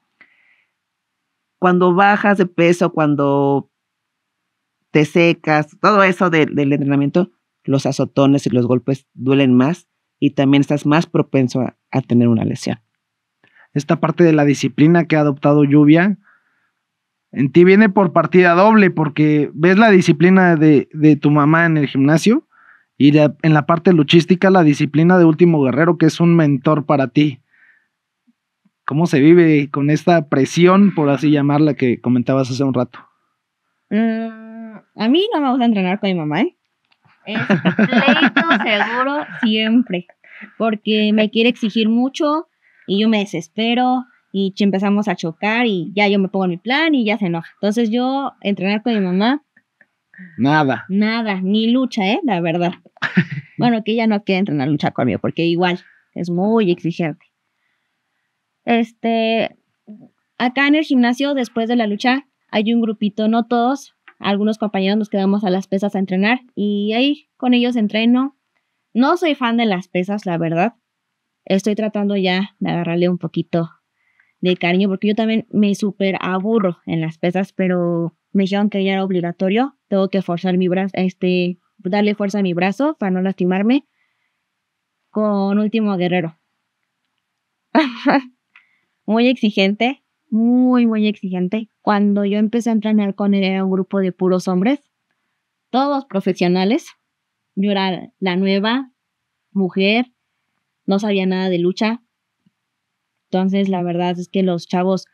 Cuando bajas de peso, cuando te secas, todo eso del entrenamiento, los azotones y los golpes duelen más y también estás más propenso a, tener una lesión. Esta parte de la disciplina que ha adoptado Lluvia, en ti viene por partida doble, porque ves la disciplina de, de tu mamá en el gimnasio, y en la parte luchística, la disciplina de Último Guerrero, que es un mentor para ti. ¿Cómo se vive con esta presión, por así llamarla, que comentabas hace un rato? Mm, a mí no me gusta entrenar con mi mamá. ¿eh? Es pleito *laughs* seguro siempre, porque me quiere exigir mucho y yo me desespero y empezamos a chocar y ya yo me pongo en mi plan y ya se enoja. Entonces yo entrenar con mi mamá Nada. Nada, ni lucha, ¿eh? La verdad. *laughs* bueno, que ya no quiere entrenar lucha conmigo, porque igual es muy exigente. Este, acá en el gimnasio, después de la lucha, hay un grupito, no todos, algunos compañeros nos quedamos a las pesas a entrenar y ahí con ellos entreno. No soy fan de las pesas, la verdad. Estoy tratando ya de agarrarle un poquito de cariño porque yo también me súper aburro en las pesas, pero me dijeron que ya era obligatorio, tengo que forzar mi brazo, este, darle fuerza a mi brazo para no lastimarme con Último Guerrero. *laughs* muy exigente, muy, muy exigente. Cuando yo empecé a entrenar con él era un grupo de puros hombres, todos profesionales. Yo era la nueva mujer, no sabía nada de lucha. Entonces, la verdad es que los chavos,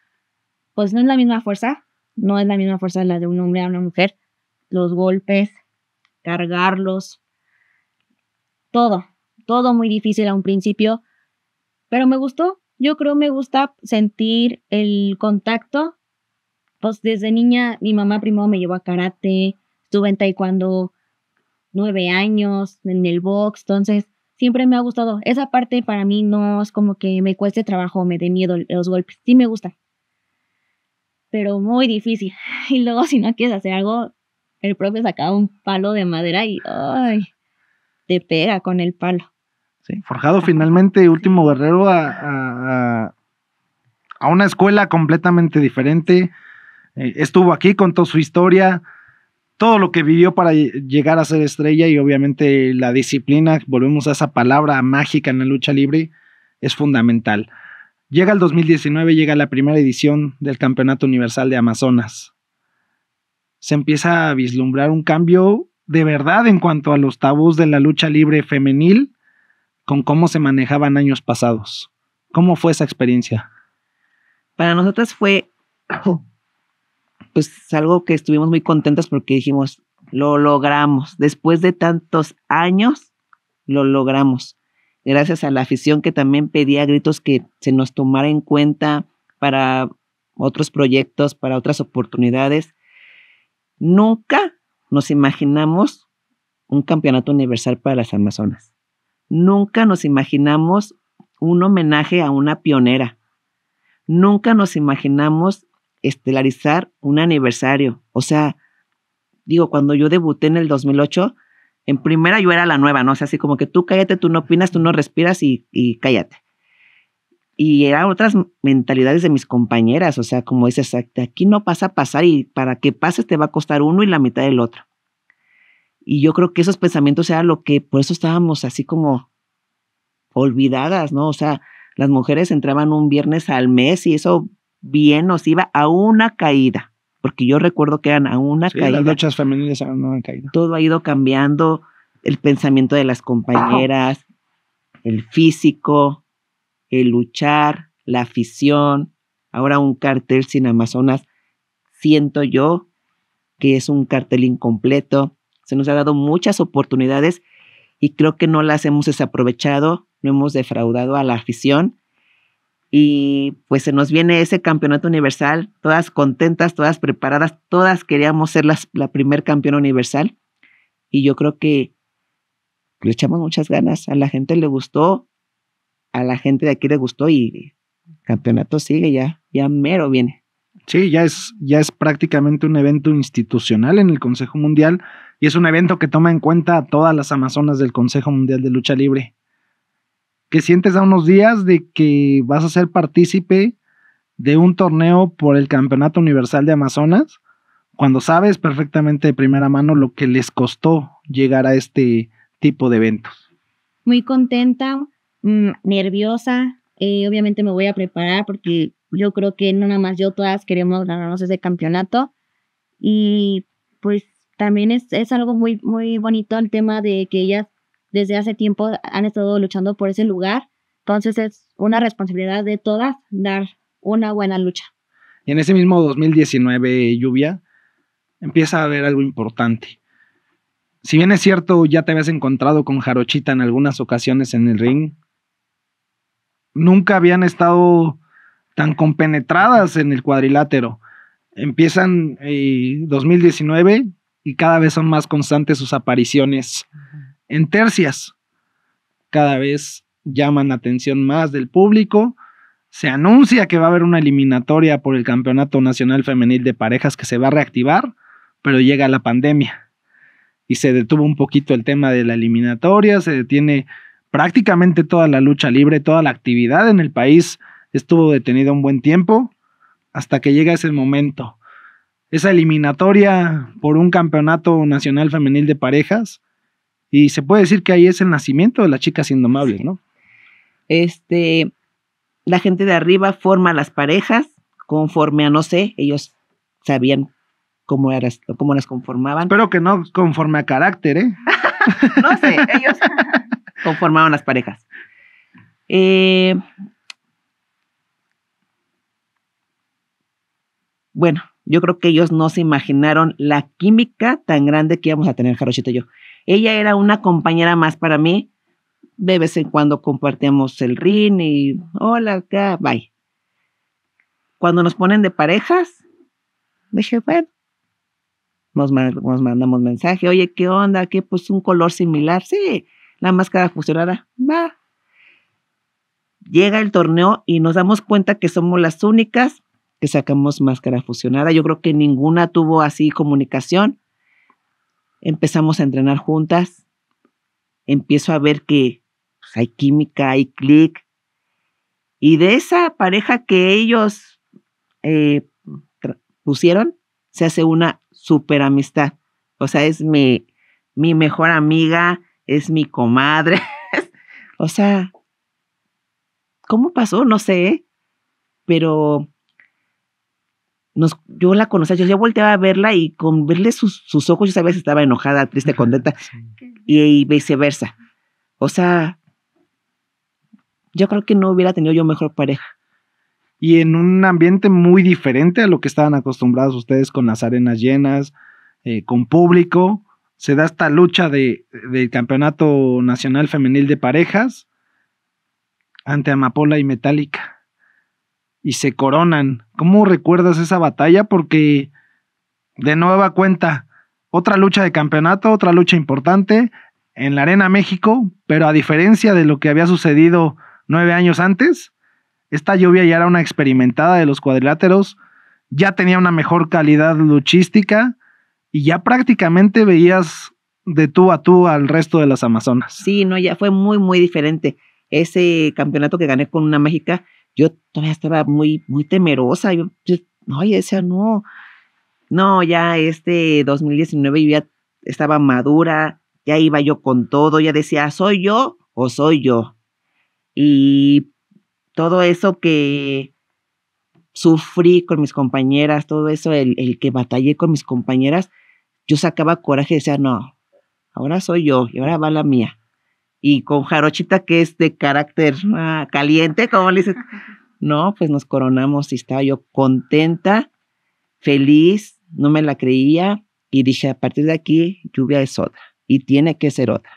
pues no es la misma fuerza, no es la misma fuerza la de un hombre a una mujer. Los golpes, cargarlos, todo, todo muy difícil a un principio, pero me gustó. Yo creo me gusta sentir el contacto. Pues desde niña mi mamá primero me llevó a karate, estuve en taekwondo nueve años, en el box, entonces siempre me ha gustado. Esa parte para mí no es como que me cueste trabajo, me dé miedo los golpes, sí me gusta pero muy difícil. *laughs* Y luego si no quieres hacer algo, el propio sacaba un palo de madera y te pega con el palo. Sí, forjado finalmente, último guerrero a, una escuela completamente diferente. Eh, estuvo aquí, contó su historia, todo lo que vivió para llegar a ser estrella y obviamente la disciplina, volvemos a esa palabra mágica en la lucha libre, es fundamental. Llega el 2019, llega la primera edición del Campeonato Universal de Amazonas. Se empieza a vislumbrar un cambio de verdad en cuanto a los tabús de la lucha libre femenil con cómo se manejaban años pasados. ¿Cómo fue esa experiencia? Para nosotras fue pues algo que estuvimos muy contentas porque dijimos, lo logramos. Después de tantos años, lo logramos gracias a la afición que también pedía gritos que se nos tomara en cuenta para otros proyectos, para otras oportunidades. Nunca nos imaginamos un campeonato universal para las Amazonas. Nunca nos imaginamos un homenaje a una pionera. Nunca nos imaginamos estelarizar un aniversario. O sea, digo, cuando yo debuté en el 2008, en primera yo era la nueva, ¿no? O sea, así como que tú cállate, tú no opinas, tú no respiras y, cállate. Y eran otras mentalidades de mis compañeras, o sea, como dices, aquí no pasa a pasar y para que pases te va a costar uno y la mitad del otro. Y yo creo que esos pensamientos eran lo que, por eso estábamos así como olvidadas, ¿no? O sea, las mujeres entraban un viernes al mes y eso bien nos iba a una caída porque yo recuerdo que eran a una Las luchas no han caído. Todo ha ido cambiando, el pensamiento de las compañeras, el físico, el luchar, la afición. Ahora un cartel sin Amazonas, siento yo que es un cartel incompleto. Se nos ha dado muchas oportunidades y creo que no las hemos desaprovechado, no hemos defraudado a la afición y pues se nos viene ese campeonato universal, todas contentas, todas preparadas, todas queríamos ser las, la primer campeona universal y yo creo que le echamos muchas ganas, a la gente le gustó, a la gente de aquí le gustó y el campeonato sigue ya, ya mero viene. Sí, ya es, ya es prácticamente un evento institucional en el Consejo Mundial y es un evento que toma en cuenta a todas las amazonas del Consejo Mundial de Lucha Libre. ¿Qué sientes a unos días de que vas a ser partícipe de un torneo por el Campeonato Universal de Amazonas, cuando sabes perfectamente de primera mano lo que les costó llegar a este tipo de eventos. Muy contenta, mm, nerviosa, eh, obviamente me voy a preparar porque yo creo que no nada más yo, todas queremos ganarnos ese campeonato y pues también es, algo muy, muy bonito el tema de que ellas desde hace tiempo han estado luchando por ese lugar. Entonces es una responsabilidad de todas dar una buena lucha. Y en ese mismo 2019, lluvia, empieza a haber algo importante. Si bien es cierto, ya te habías encontrado con Jarochita en algunas ocasiones en el ring, nunca habían estado tan compenetradas en el cuadrilátero. Empiezan 2019 eh, y cada vez son más constantes sus apariciones en tercias. Cada vez llaman atención más del público. Se anuncia que va a haber una eliminatoria por el Campeonato Nacional Femenil de Parejas que se va a reactivar, pero llega la pandemia y se detuvo un poquito el tema de la eliminatoria, se detiene prácticamente toda la lucha libre, toda la actividad en el país estuvo detenida un buen tiempo hasta que llega ese momento. Esa eliminatoria por un campeonato nacional femenil de parejas y se puede decir que ahí es el nacimiento de las chicas indomables, ¿no? Este, la gente de arriba forma las parejas conforme a, no sé, ellos sabían cómo, eras, cómo las conformaban. Pero que no conforme a carácter, ¿eh? *laughs* no sé, ellos *laughs* conformaban las parejas. Eh, bueno, yo creo que ellos no se imaginaron la química tan grande que íbamos a tener Jarochito y yo. Ella era una compañera más para mí. De vez en cuando compartíamos el ring y hola, acá, bye. Cuando nos ponen de parejas, dije, bueno, nos, nos mandamos mensaje, oye, ¿qué onda? ¿Qué? Pues un color similar. Sí, la máscara fusionada, va. Llega el torneo y nos damos cuenta que somos las únicas que sacamos máscara fusionada. Yo creo que ninguna tuvo así comunicación empezamos a entrenar juntas, empiezo a ver que pues, hay química, hay clic, y de esa pareja que ellos eh, pusieron, se hace una super amistad. O sea, es mi, mi mejor amiga, es mi comadre. *laughs* o sea, ¿cómo pasó? No sé, pero yo la conocía, yo, ya volteaba a verla y con verle sus, ojos yo sabía si estaba enojada, triste, contenta y, viceversa. O sea, yo creo que no hubiera tenido yo mejor pareja. Y en un ambiente muy diferente a lo que estaban acostumbrados ustedes con las arenas llenas, eh, con público, se da esta lucha del Campeonato Nacional Femenil de Parejas ante Amapola y Metálica y se coronan. ¿Cómo recuerdas esa batalla? Porque, de nueva cuenta, otra lucha de campeonato, otra lucha importante en la Arena México, pero a diferencia de lo que había sucedido nueve años antes, esta lluvia ya era una experimentada de los cuadriláteros, ya tenía una mejor calidad luchística y ya prácticamente veías de tú a tú al resto de las Amazonas. Sí, no, ya fue muy, muy diferente. Ese campeonato que gané con una México yo todavía estaba muy, muy temerosa. Yo, no, decía, no, no, ya este 2019 ya estaba madura, ya iba yo con todo, ya decía, soy yo o soy yo. Y todo eso que sufrí con mis compañeras, todo eso, el, el que batallé con mis compañeras, yo sacaba coraje y decía, no, ahora soy yo y ahora va la mía y con jarochita que es de carácter ah, caliente, como le dices. *laughs* No, pues nos coronamos y estaba yo contenta, feliz, no me la creía y dije, a partir de aquí, lluvia es otra y tiene que ser otra.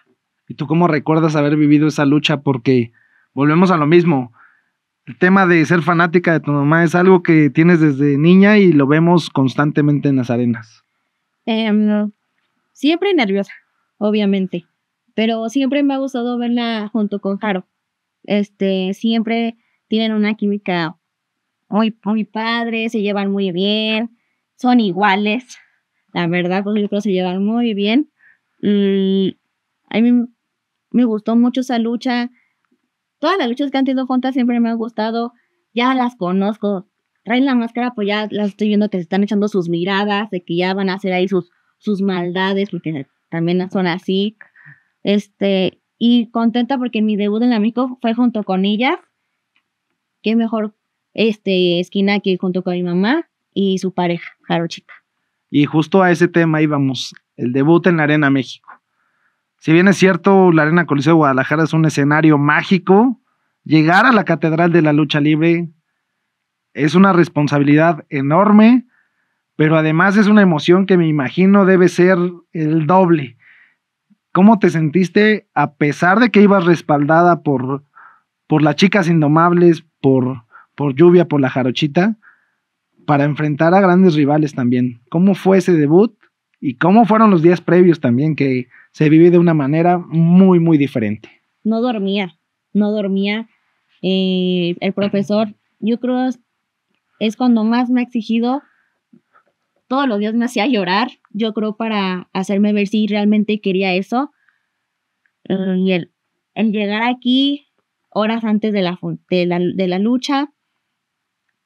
¿Y tú cómo recuerdas haber vivido esa lucha? Porque volvemos a lo mismo. El tema de ser fanática de tu mamá es algo que tienes desde niña y lo vemos constantemente en las arenas. Em, siempre nerviosa, obviamente pero siempre me ha gustado verla junto con Jaro. Este, siempre tienen una química muy, muy padre, se llevan muy bien, son iguales. La verdad, pues yo creo que se llevan muy bien. a mí me gustó mucho esa lucha. Todas las luchas que han tenido juntas siempre me han gustado. Ya las conozco. Traen la máscara, pues ya las estoy viendo que se están echando sus miradas, de que ya van a hacer ahí sus, sus maldades, porque también son así. Este, y contenta porque mi debut en la Mico fue junto con ellas. Qué mejor este, esquina que junto con mi mamá y su pareja, Chica. Y justo a ese tema íbamos, el debut en la Arena México. Si bien es cierto, la Arena Coliseo de Guadalajara es un escenario mágico, llegar a la Catedral de la Lucha Libre es una responsabilidad enorme, pero además es una emoción que me imagino debe ser el doble ¿Cómo te sentiste a pesar de que ibas respaldada por, por las chicas indomables, por, por lluvia, por la jarochita, para enfrentar a grandes rivales también? ¿Cómo fue ese debut y cómo fueron los días previos también que se vive de una manera muy, muy diferente? No dormía, no dormía. Eh, el profesor, yo creo, es cuando más me ha exigido. Todos los días me hacía llorar, yo creo, para hacerme ver si realmente quería eso. Eh, y el, llegar aquí horas antes de la, de la, lucha,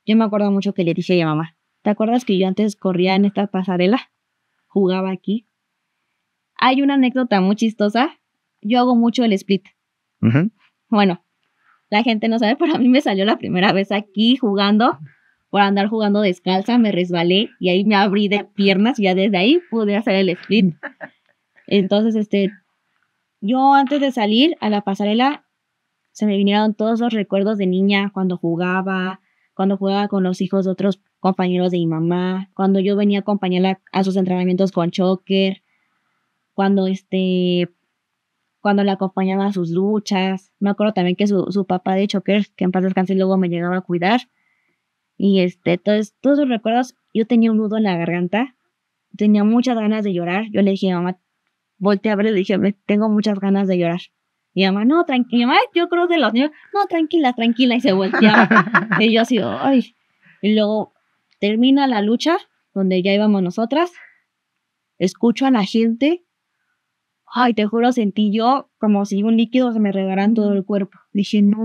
yo me acuerdo mucho que le dije a mi mamá, ¿te acuerdas que yo antes corría en esta pasarela? Jugaba aquí. Hay una anécdota muy chistosa. Yo hago mucho el split. Bueno, la gente no sabe, pero a mí me salió la primera vez aquí jugando por andar jugando descalza, me resbalé y ahí me abrí de piernas y ya desde ahí pude hacer el split. Entonces, este, yo antes de salir a la pasarela, se me vinieron todos los recuerdos de niña cuando jugaba, cuando jugaba con los hijos de otros compañeros de mi mamá, cuando yo venía a acompañarla a sus entrenamientos con Choker, cuando este cuando la acompañaba a sus luchas. Me acuerdo también que su, su papá de Choker, que en paz descanse, luego me llegaba a cuidar, y este, entonces, todos los recuerdos, yo tenía un nudo en la garganta, tenía muchas ganas de llorar. Yo le dije mamá, volteé a ver le dije, tengo muchas ganas de llorar. Y mamá, no, tranquila, yo creo de los niños, no, tranquila, tranquila, y se volteaba. *laughs* y yo así, ay. Y luego termina la lucha, donde ya íbamos nosotras, escucho a la gente, ay, te juro, sentí yo como si un líquido se me regarán todo el cuerpo. Dije, no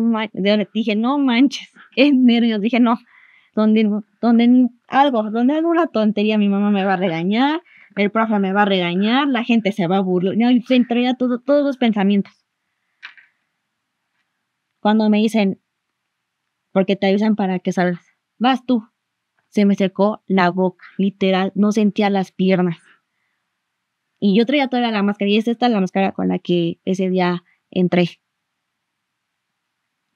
dije, no manches, qué nervios, dije, no, donde, donde algo, donde alguna tontería mi mamá me va a regañar, el profe me va a regañar, la gente se va a burlar, no, se entrega todo, todos los pensamientos. Cuando me dicen, porque te avisan para que salgas, vas tú. Se me secó la boca, literal, no sentía las piernas. Y yo traía toda la mascarilla, esta es la máscara con la que ese día entré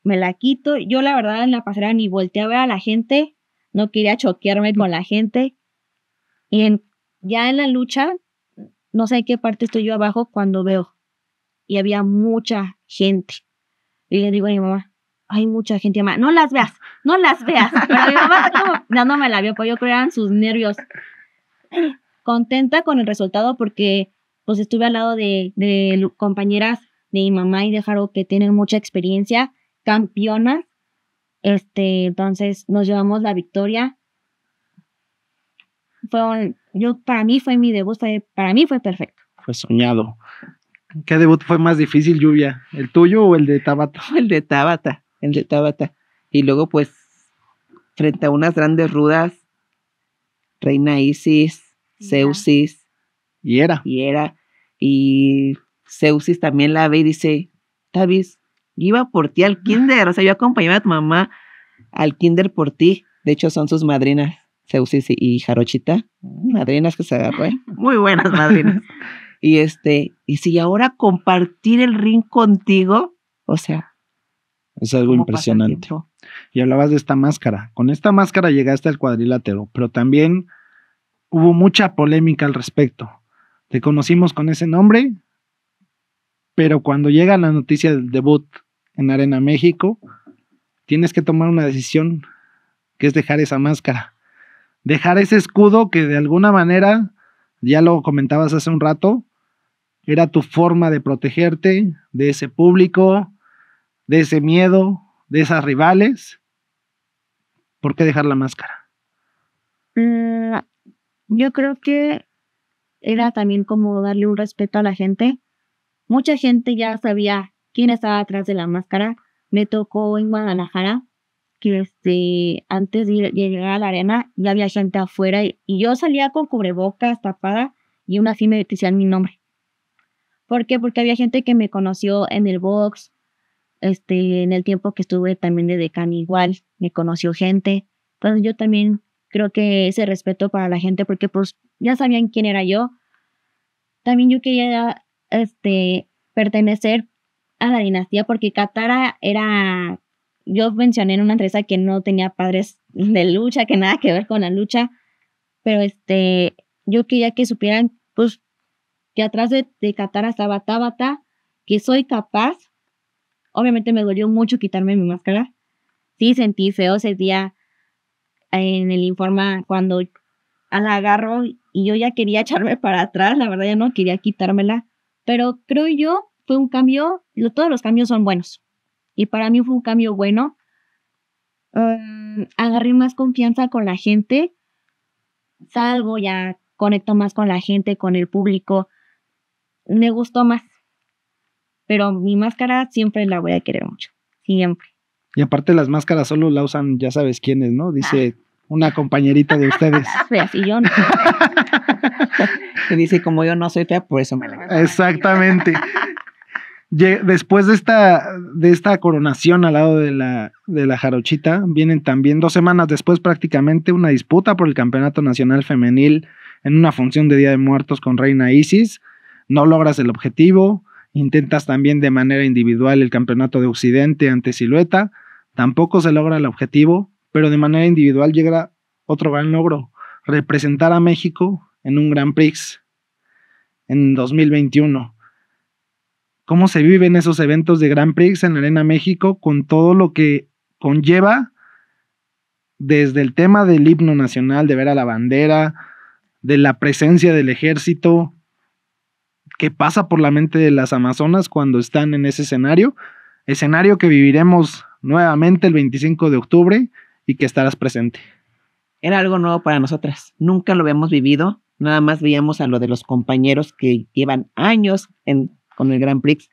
me la quito. Yo la verdad en la pasarela ni volteé a ver a la gente, no quería choquearme con la gente. Y en, ya en la lucha, no sé en qué parte estoy yo abajo cuando veo. Y había mucha gente. Y le digo a mi mamá, hay mucha gente, mamá, no las veas, no las veas. *laughs* Pero mi mamá como dándome la vio, pues yo creo que eran sus nervios. *clears throat* Contenta con el resultado porque pues estuve al lado de, compañeras de mi mamá y de que tienen mucha experiencia campeonas. Este, entonces nos llevamos la victoria. Fue yo para mí fue mi debut, para mí fue perfecto. Fue soñado. ¿Qué debut fue más difícil, Lluvia? ¿El tuyo o el de Tabata? *laughs* El de Tabata, el de Tabata. Y luego pues frente a unas grandes rudas, Reina Isis, Zeusis. Y era. Y era. Y Zeusis también la ve y dice, Tabis, iba por ti al kinder, o sea, yo acompañaba a tu mamá al kinder por ti. De hecho, son sus madrinas, Seusis y Jarochita. Mm. Madrinas que se agarró, ¿eh? *laughs* Muy buenas madrinas. *laughs* y este, y si ahora compartir el ring contigo, o sea. Es algo impresionante. Y hablabas de esta máscara. Con esta máscara llegaste al cuadrilátero, pero también hubo mucha polémica al respecto. Te conocimos con ese nombre, pero cuando llega la noticia del debut en Arena México, tienes que tomar una decisión, que es dejar esa máscara, dejar ese escudo que de alguna manera, ya lo comentabas hace un rato, era tu forma de protegerte de ese público, de ese miedo, de esas rivales. ¿Por qué dejar la máscara? Mm, yo creo que era también como darle un respeto a la gente. Mucha gente ya sabía quién estaba atrás de la máscara. Me tocó en Guadalajara, que este, antes de, llegar a la arena ya había gente afuera y, yo salía con cubrebocas tapada y aún así me decían mi nombre. ¿Por qué? Porque había gente que me conoció en el box, este, en el tiempo que estuve también de decan igual, me conoció gente. Entonces yo también creo que ese respeto para la gente, porque pues ya sabían quién era yo. También yo quería este, pertenecer a la dinastía porque Katara era, yo mencioné en una empresa que no tenía padres de lucha, que nada que ver con la lucha, pero este, yo quería que supieran, pues, que atrás de, de Katara estaba Tabata, que soy capaz. Obviamente me dolió mucho quitarme mi máscara. Sí, sentí feo ese día en el informa cuando la agarro y yo ya quería echarme para atrás, la verdad ya no quería quitármela, pero creo yo fue un cambio, todos los cambios son buenos. Y para mí fue un cambio bueno. Em, agarré más confianza con la gente, salgo ya, conecto más con la gente, con el público, me gustó más. Pero mi máscara siempre la voy a querer mucho, siempre. Y aparte las máscaras solo la usan, ya sabes quiénes, ¿no? Dice ah. una compañerita de ustedes. y *laughs* yo no. *laughs* dice, como yo no soy fea, por eso me la Exactamente. Después de esta, de esta coronación al lado de la, de la jarochita, vienen también dos semanas después prácticamente una disputa por el Campeonato Nacional Femenil en una función de Día de Muertos con Reina Isis. No logras el objetivo, intentas también de manera individual el Campeonato de Occidente ante Silueta, tampoco se logra el objetivo, pero de manera individual llega otro gran logro, representar a México en un Grand Prix en 2021 cómo se viven esos eventos de Grand Prix en Arena México con todo lo que conlleva desde el tema del himno nacional, de ver a la bandera, de la presencia del ejército, qué pasa por la mente de las amazonas cuando están en ese escenario, escenario que viviremos nuevamente el 25 de octubre y que estarás presente. Era algo nuevo para nosotras, nunca lo habíamos vivido, nada más veíamos a lo de los compañeros que llevan años en con el Grand Prix.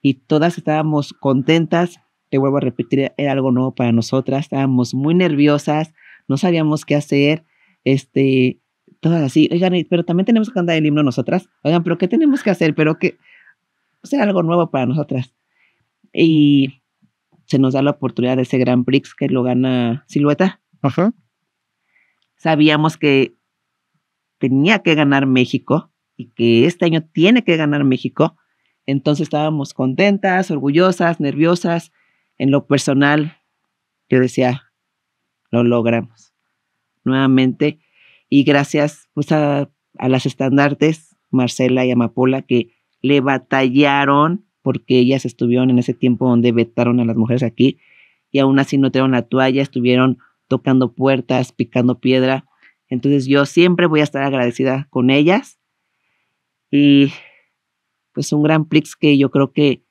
Y todas estábamos contentas, te vuelvo a repetir, era algo nuevo para nosotras, estábamos muy nerviosas, no sabíamos qué hacer, este, todas así, oigan, pero también tenemos que cantar el himno nosotras, oigan, pero ¿qué tenemos que hacer? Pero que, o sea, algo nuevo para nosotras. Y se nos da la oportunidad de ese Grand Prix que lo gana Silueta. Ajá. Sabíamos que tenía que ganar México, y que este año tiene que ganar México. Entonces estábamos contentas, orgullosas, nerviosas. En lo personal, yo decía, lo logramos nuevamente. Y gracias pues, a, las estandartes, Marcela y Amapola, que le batallaron porque ellas estuvieron en ese tiempo donde vetaron a las mujeres aquí y aún así no tuvieron la toalla, estuvieron tocando puertas, picando piedra. Entonces yo siempre voy a estar agradecida con ellas y pues un gran Prix que yo creo que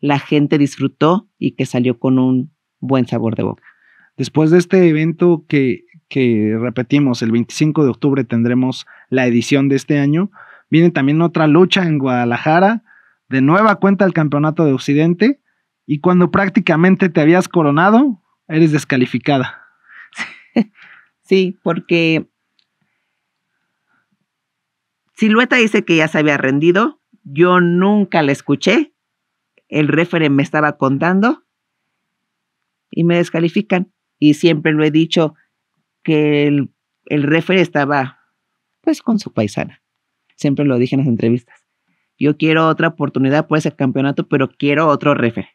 la gente disfrutó y que salió con un buen sabor de boca. Después de este evento que, que repetimos, el 25 de octubre tendremos la edición de este año, viene también otra lucha en Guadalajara, de nueva cuenta el campeonato de Occidente, y cuando prácticamente te habías coronado, eres descalificada. *laughs* Sí, porque Silueta dice que ya se había rendido. Yo nunca la escuché. El referee me estaba contando y me descalifican. Y siempre lo he dicho que el, el estaba pues con su paisana. Siempre lo dije en las entrevistas. Yo quiero otra oportunidad por ese campeonato, pero quiero otro referee.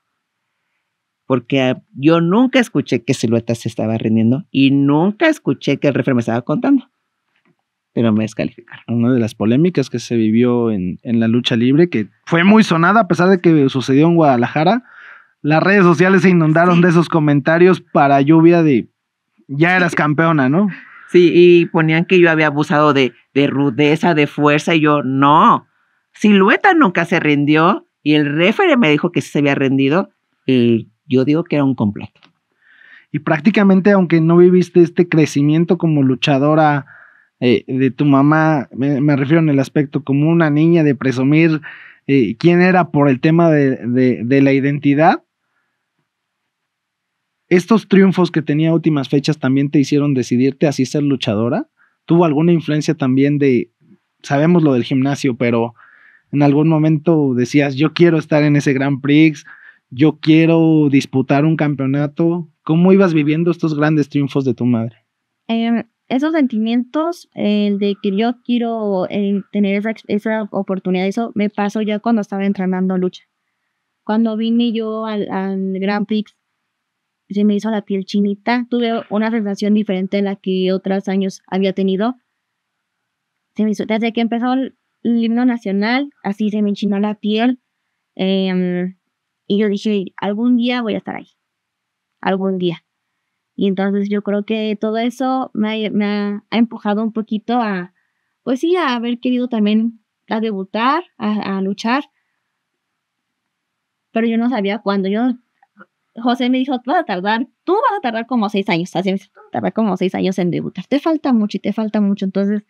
porque ah, yo nunca escuché que Silueta se estaba rindiendo y nunca escuché que el referee me estaba contando pero me descalificaron. Una de las polémicas que se vivió en, la lucha libre, que fue muy sonada a pesar de que sucedió en Guadalajara, las redes sociales se inundaron de esos comentarios para lluvia de ya eras campeona, ¿no? Sí, y ponían que yo había abusado de, de rudeza, de fuerza, y yo no. Silueta nunca se rindió y el refere me dijo que se había rendido y yo digo que era un completo. Y prácticamente, aunque no viviste este crecimiento como luchadora, eh, de tu mamá, me, refiero en el aspecto como una niña de presumir eh, quién era por el tema de, la identidad, estos triunfos que tenía últimas fechas también te hicieron decidirte así ser luchadora? ¿Tuvo alguna influencia también de, sabemos lo del gimnasio, pero en algún momento decías, yo quiero estar en ese Grand Prix, yo quiero disputar un campeonato? ¿Cómo ibas viviendo estos grandes triunfos de tu madre? Em, esos sentimientos, el de que yo quiero eh, tener esa, oportunidad, eso me pasó ya cuando estaba entrenando lucha. Cuando vine yo al, Grand Prix, se me hizo la piel chinita. Tuve una sensación diferente a la que otros años había tenido. Se me hizo, desde que empezó el, himno nacional, así se me enchinó la piel. Em, y yo dije, algún día voy a estar ahí. Algún día. Y entonces yo creo que todo eso me ha, empujado un poquito a, pues sí, a haber querido también a debutar, a, luchar. Pero yo no sabía cuándo. Yo, José me dijo, vas a tardar, tú vas a tardar como seis años. Así me como seis años en debutar. Te falta mucho y te falta mucho. Entonces,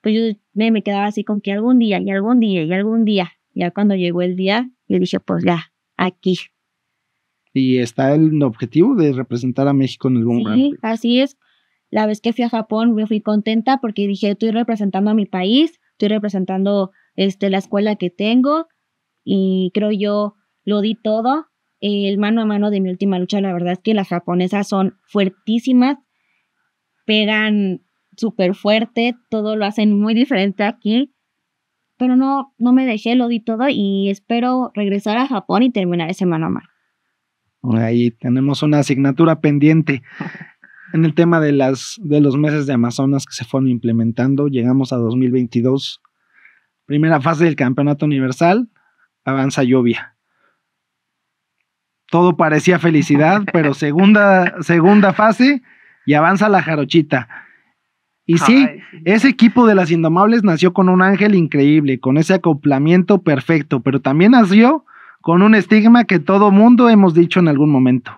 pues yo me, quedaba así con que algún día y algún día y algún día. Ya cuando llegó el día, yo dije, pues ya, aquí y está el objetivo de representar a México en el lugar. sí, Así es. La vez que fui a Japón me fui contenta porque dije, estoy representando a mi país, estoy representando este, la escuela que tengo y creo yo lo di todo. El mano a mano de mi última lucha, la verdad es que las japonesas son fuertísimas, pegan súper fuerte, todo lo hacen muy diferente aquí. Pero no, no me dejé, lo di todo y espero regresar a Japón y terminar ese mano a mano. Ahí tenemos una asignatura pendiente. En el tema de, las, de los meses de Amazonas que se fueron implementando, llegamos a 2022. Primera fase del Campeonato Universal, avanza Llovia. Todo parecía felicidad, *laughs* pero segunda, segunda fase y avanza la jarochita. Y sí, ese equipo de las Indomables nació con un ángel increíble, con ese acoplamiento perfecto, pero también nació con un estigma que todo mundo hemos dicho en algún momento.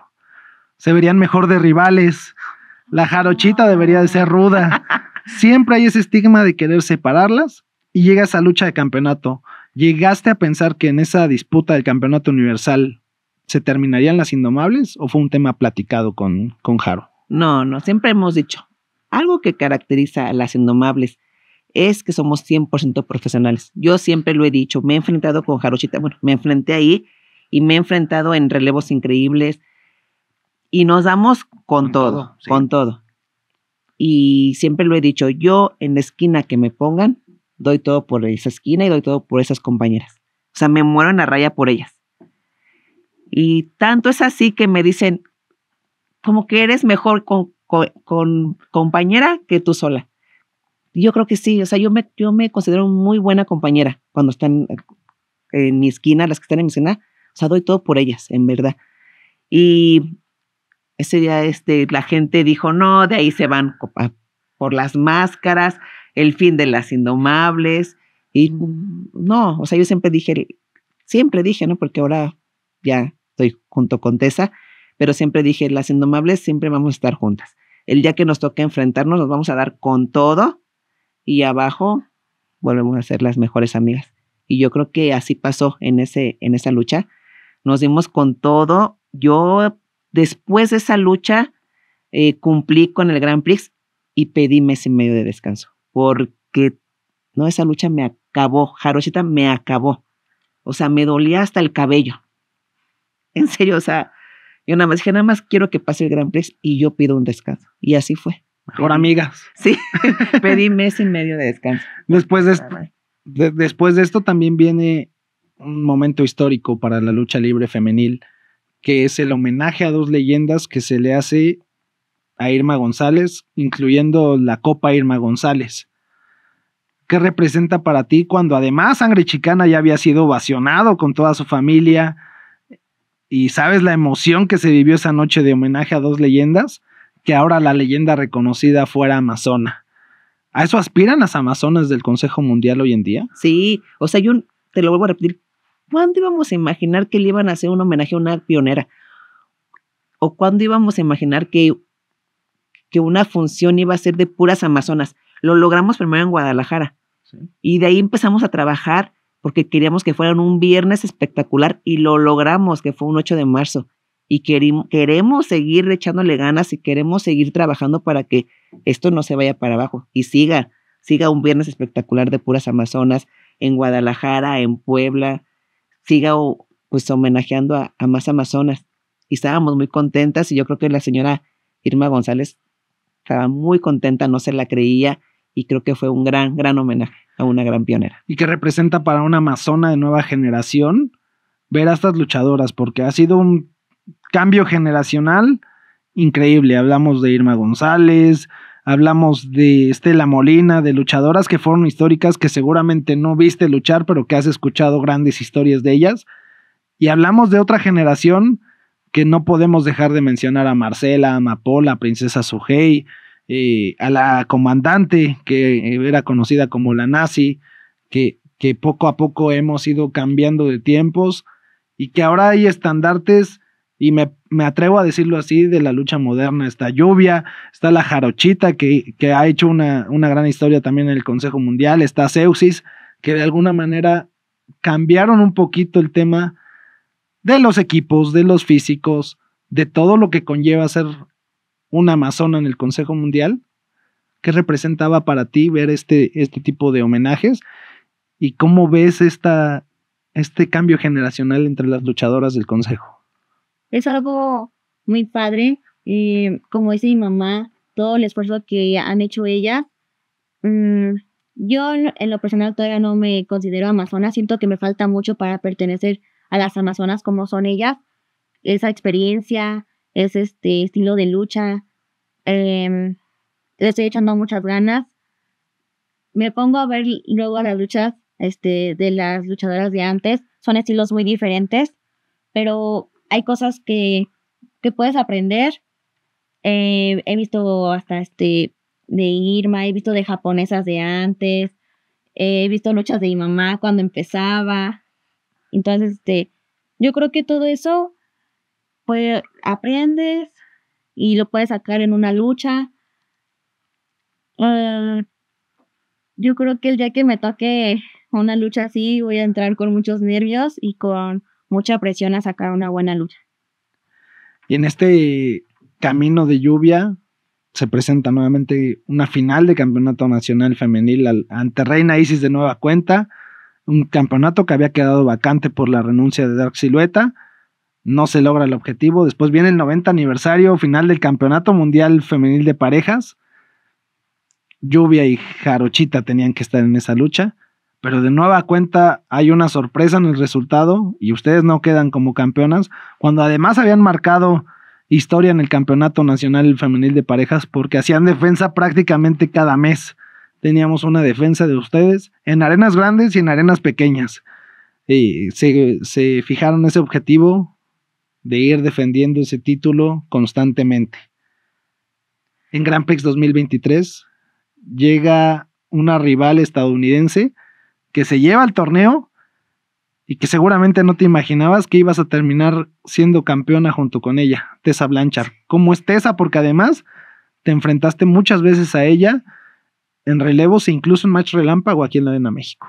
Se verían mejor de rivales, la jarochita debería de ser ruda. *laughs* Siempre hay ese estigma de querer separarlas y llegas a lucha de campeonato. ¿Llegaste a pensar que en esa disputa del campeonato universal se terminarían las indomables o fue un tema platicado con, con Jaro? No, no, siempre hemos dicho, algo que caracteriza a las indomables es que somos 100% profesionales. Yo siempre lo he dicho, me he enfrentado con Jarochita, bueno, me enfrenté ahí y me he enfrentado en relevos increíbles y nos damos con, todo, con todo. Y siempre lo he dicho, yo en la esquina que me pongan, doy todo por esa esquina y doy todo por esas compañeras. O sea, me muero en la raya por ellas. Y tanto es así que me dicen, como que eres mejor con compañera que tú sola. Yo creo que sí, o sea, yo me, yo me considero muy buena compañera cuando están eh, en mi esquina, las que están en mi esquina, o sea, doy todo por ellas, en verdad. Y ese día este, la gente dijo, no, de ahí se van por las máscaras, el fin de las indomables. Y no, o sea, yo siempre dije, siempre dije, ¿no? Porque ahora ya estoy junto con Tessa, pero siempre dije, las indomables siempre vamos a estar juntas. El día que nos toque enfrentarnos, nos vamos a dar con todo y abajo volvemos a ser las mejores amigas. Y yo creo que así pasó en, ese, en esa lucha. Nos dimos con todo. Yo después de esa lucha eh, cumplí con el Grand Prix y pedí mes y medio de descanso porque no, esa lucha me acabó, Jarochita me acabó. O sea, me dolía hasta el cabello. *laughs* En serio, o sea, yo nada más dije, nada más quiero que pase el Gran Prix y yo pido un descanso. Y así fue. Por amigas. Sí, *laughs* pedí mes y medio de descanso. Después de, después de esto también viene un momento histórico para la lucha libre femenil, que es el homenaje a dos leyendas que se le hace a Irma González, incluyendo la Copa Irma González. ¿Qué representa para ti cuando además Sangre Chicana ya había sido ovacionado con toda su familia? Y sabes la emoción que se vivió esa noche de homenaje a dos leyendas que ahora la leyenda reconocida fuera amazona. ¿A eso aspiran las amazonas del Consejo Mundial hoy en día? Sí, o sea, yo te lo vuelvo a repetir. ¿Cuándo íbamos a imaginar que le iban a hacer un homenaje a una pionera? ¿O cuándo íbamos a imaginar que, que una función iba a ser de puras amazonas? Lo logramos primero en Guadalajara. Y de ahí empezamos a trabajar porque queríamos que fueran un viernes espectacular y lo logramos, que fue un 8 de marzo y queremos seguir echándole ganas y queremos seguir trabajando para que esto no se vaya para abajo y siga, siga un viernes espectacular de puras Amazonas en Guadalajara, en Puebla, siga pues homenajeando a, más Amazonas. Y estábamos muy contentas y yo creo que la señora Irma González estaba muy contenta, no se la creía y creo que fue un gran, gran homenaje a una gran pionera. Y que representa para una amazona de nueva generación ver a estas luchadoras, porque ha sido un cambio generacional increíble. Hablamos de Irma González, hablamos de Estela Molina, de luchadoras que fueron históricas, que seguramente no viste luchar, pero que has escuchado grandes historias de ellas. Y hablamos de otra generación que no podemos dejar de mencionar a Marcela, a Mapola, a Princesa Sugei, eh, a la comandante que era conocida como la nazi, que, que poco a poco hemos ido cambiando de tiempos y que ahora hay estandartes y me, atrevo a decirlo así, de la lucha moderna. Está Lluvia, está la Jarochita, que, que ha hecho una, gran historia también en el Consejo Mundial, está Zeusis, que de alguna manera cambiaron un poquito el tema de los equipos, de los físicos, de todo lo que conlleva ser una amazona en el Consejo Mundial. ¿Qué representaba para ti ver este, este tipo de homenajes? ¿Y cómo ves esta, este cambio generacional entre las luchadoras del Consejo? Es algo muy padre. y eh, como dice mi mamá, todo el esfuerzo que han hecho ellas. Mm, yo en lo personal todavía no me considero amazona. Siento que me falta mucho para pertenecer a las amazonas como son ellas. Esa experiencia, ese este estilo de lucha. Em, le estoy echando muchas ganas. Me pongo a ver luego a las luchas este, de las luchadoras de antes. Son estilos muy diferentes, pero hay cosas que, puedes aprender. Eh, he visto hasta este de Irma, he visto de japonesas de antes, eh, he visto luchas de mi mamá cuando empezaba. Entonces, este, yo creo que todo eso pues aprendes y lo puedes sacar en una lucha. Eh, yo creo que el día que me toque una lucha así voy a entrar con muchos nervios y con mucha presión a sacar una buena lucha. Y en este camino de lluvia se presenta nuevamente una final de campeonato nacional femenil ante Reina Isis de nueva cuenta, un campeonato que había quedado vacante por la renuncia de Dark Silueta. No se logra el objetivo. Después viene el 90 aniversario final del Campeonato Mundial Femenil de Parejas. Lluvia y Jarochita tenían que estar en esa lucha pero de nueva cuenta hay una sorpresa en el resultado y ustedes no quedan como campeonas, cuando además habían marcado historia en el Campeonato Nacional Femenil de Parejas porque hacían defensa prácticamente cada mes. Teníamos una defensa de ustedes en arenas grandes y en arenas pequeñas. Y se, se fijaron ese objetivo de ir defendiendo ese título constantemente. En Grand Prix 2023 llega una rival estadounidense que se lleva el torneo y que seguramente no te imaginabas que ibas a terminar siendo campeona junto con ella, Tessa Blanchard. ¿Cómo es Tessa? Porque además te enfrentaste muchas veces a ella en relevos e incluso en match relámpago aquí en la Arena México.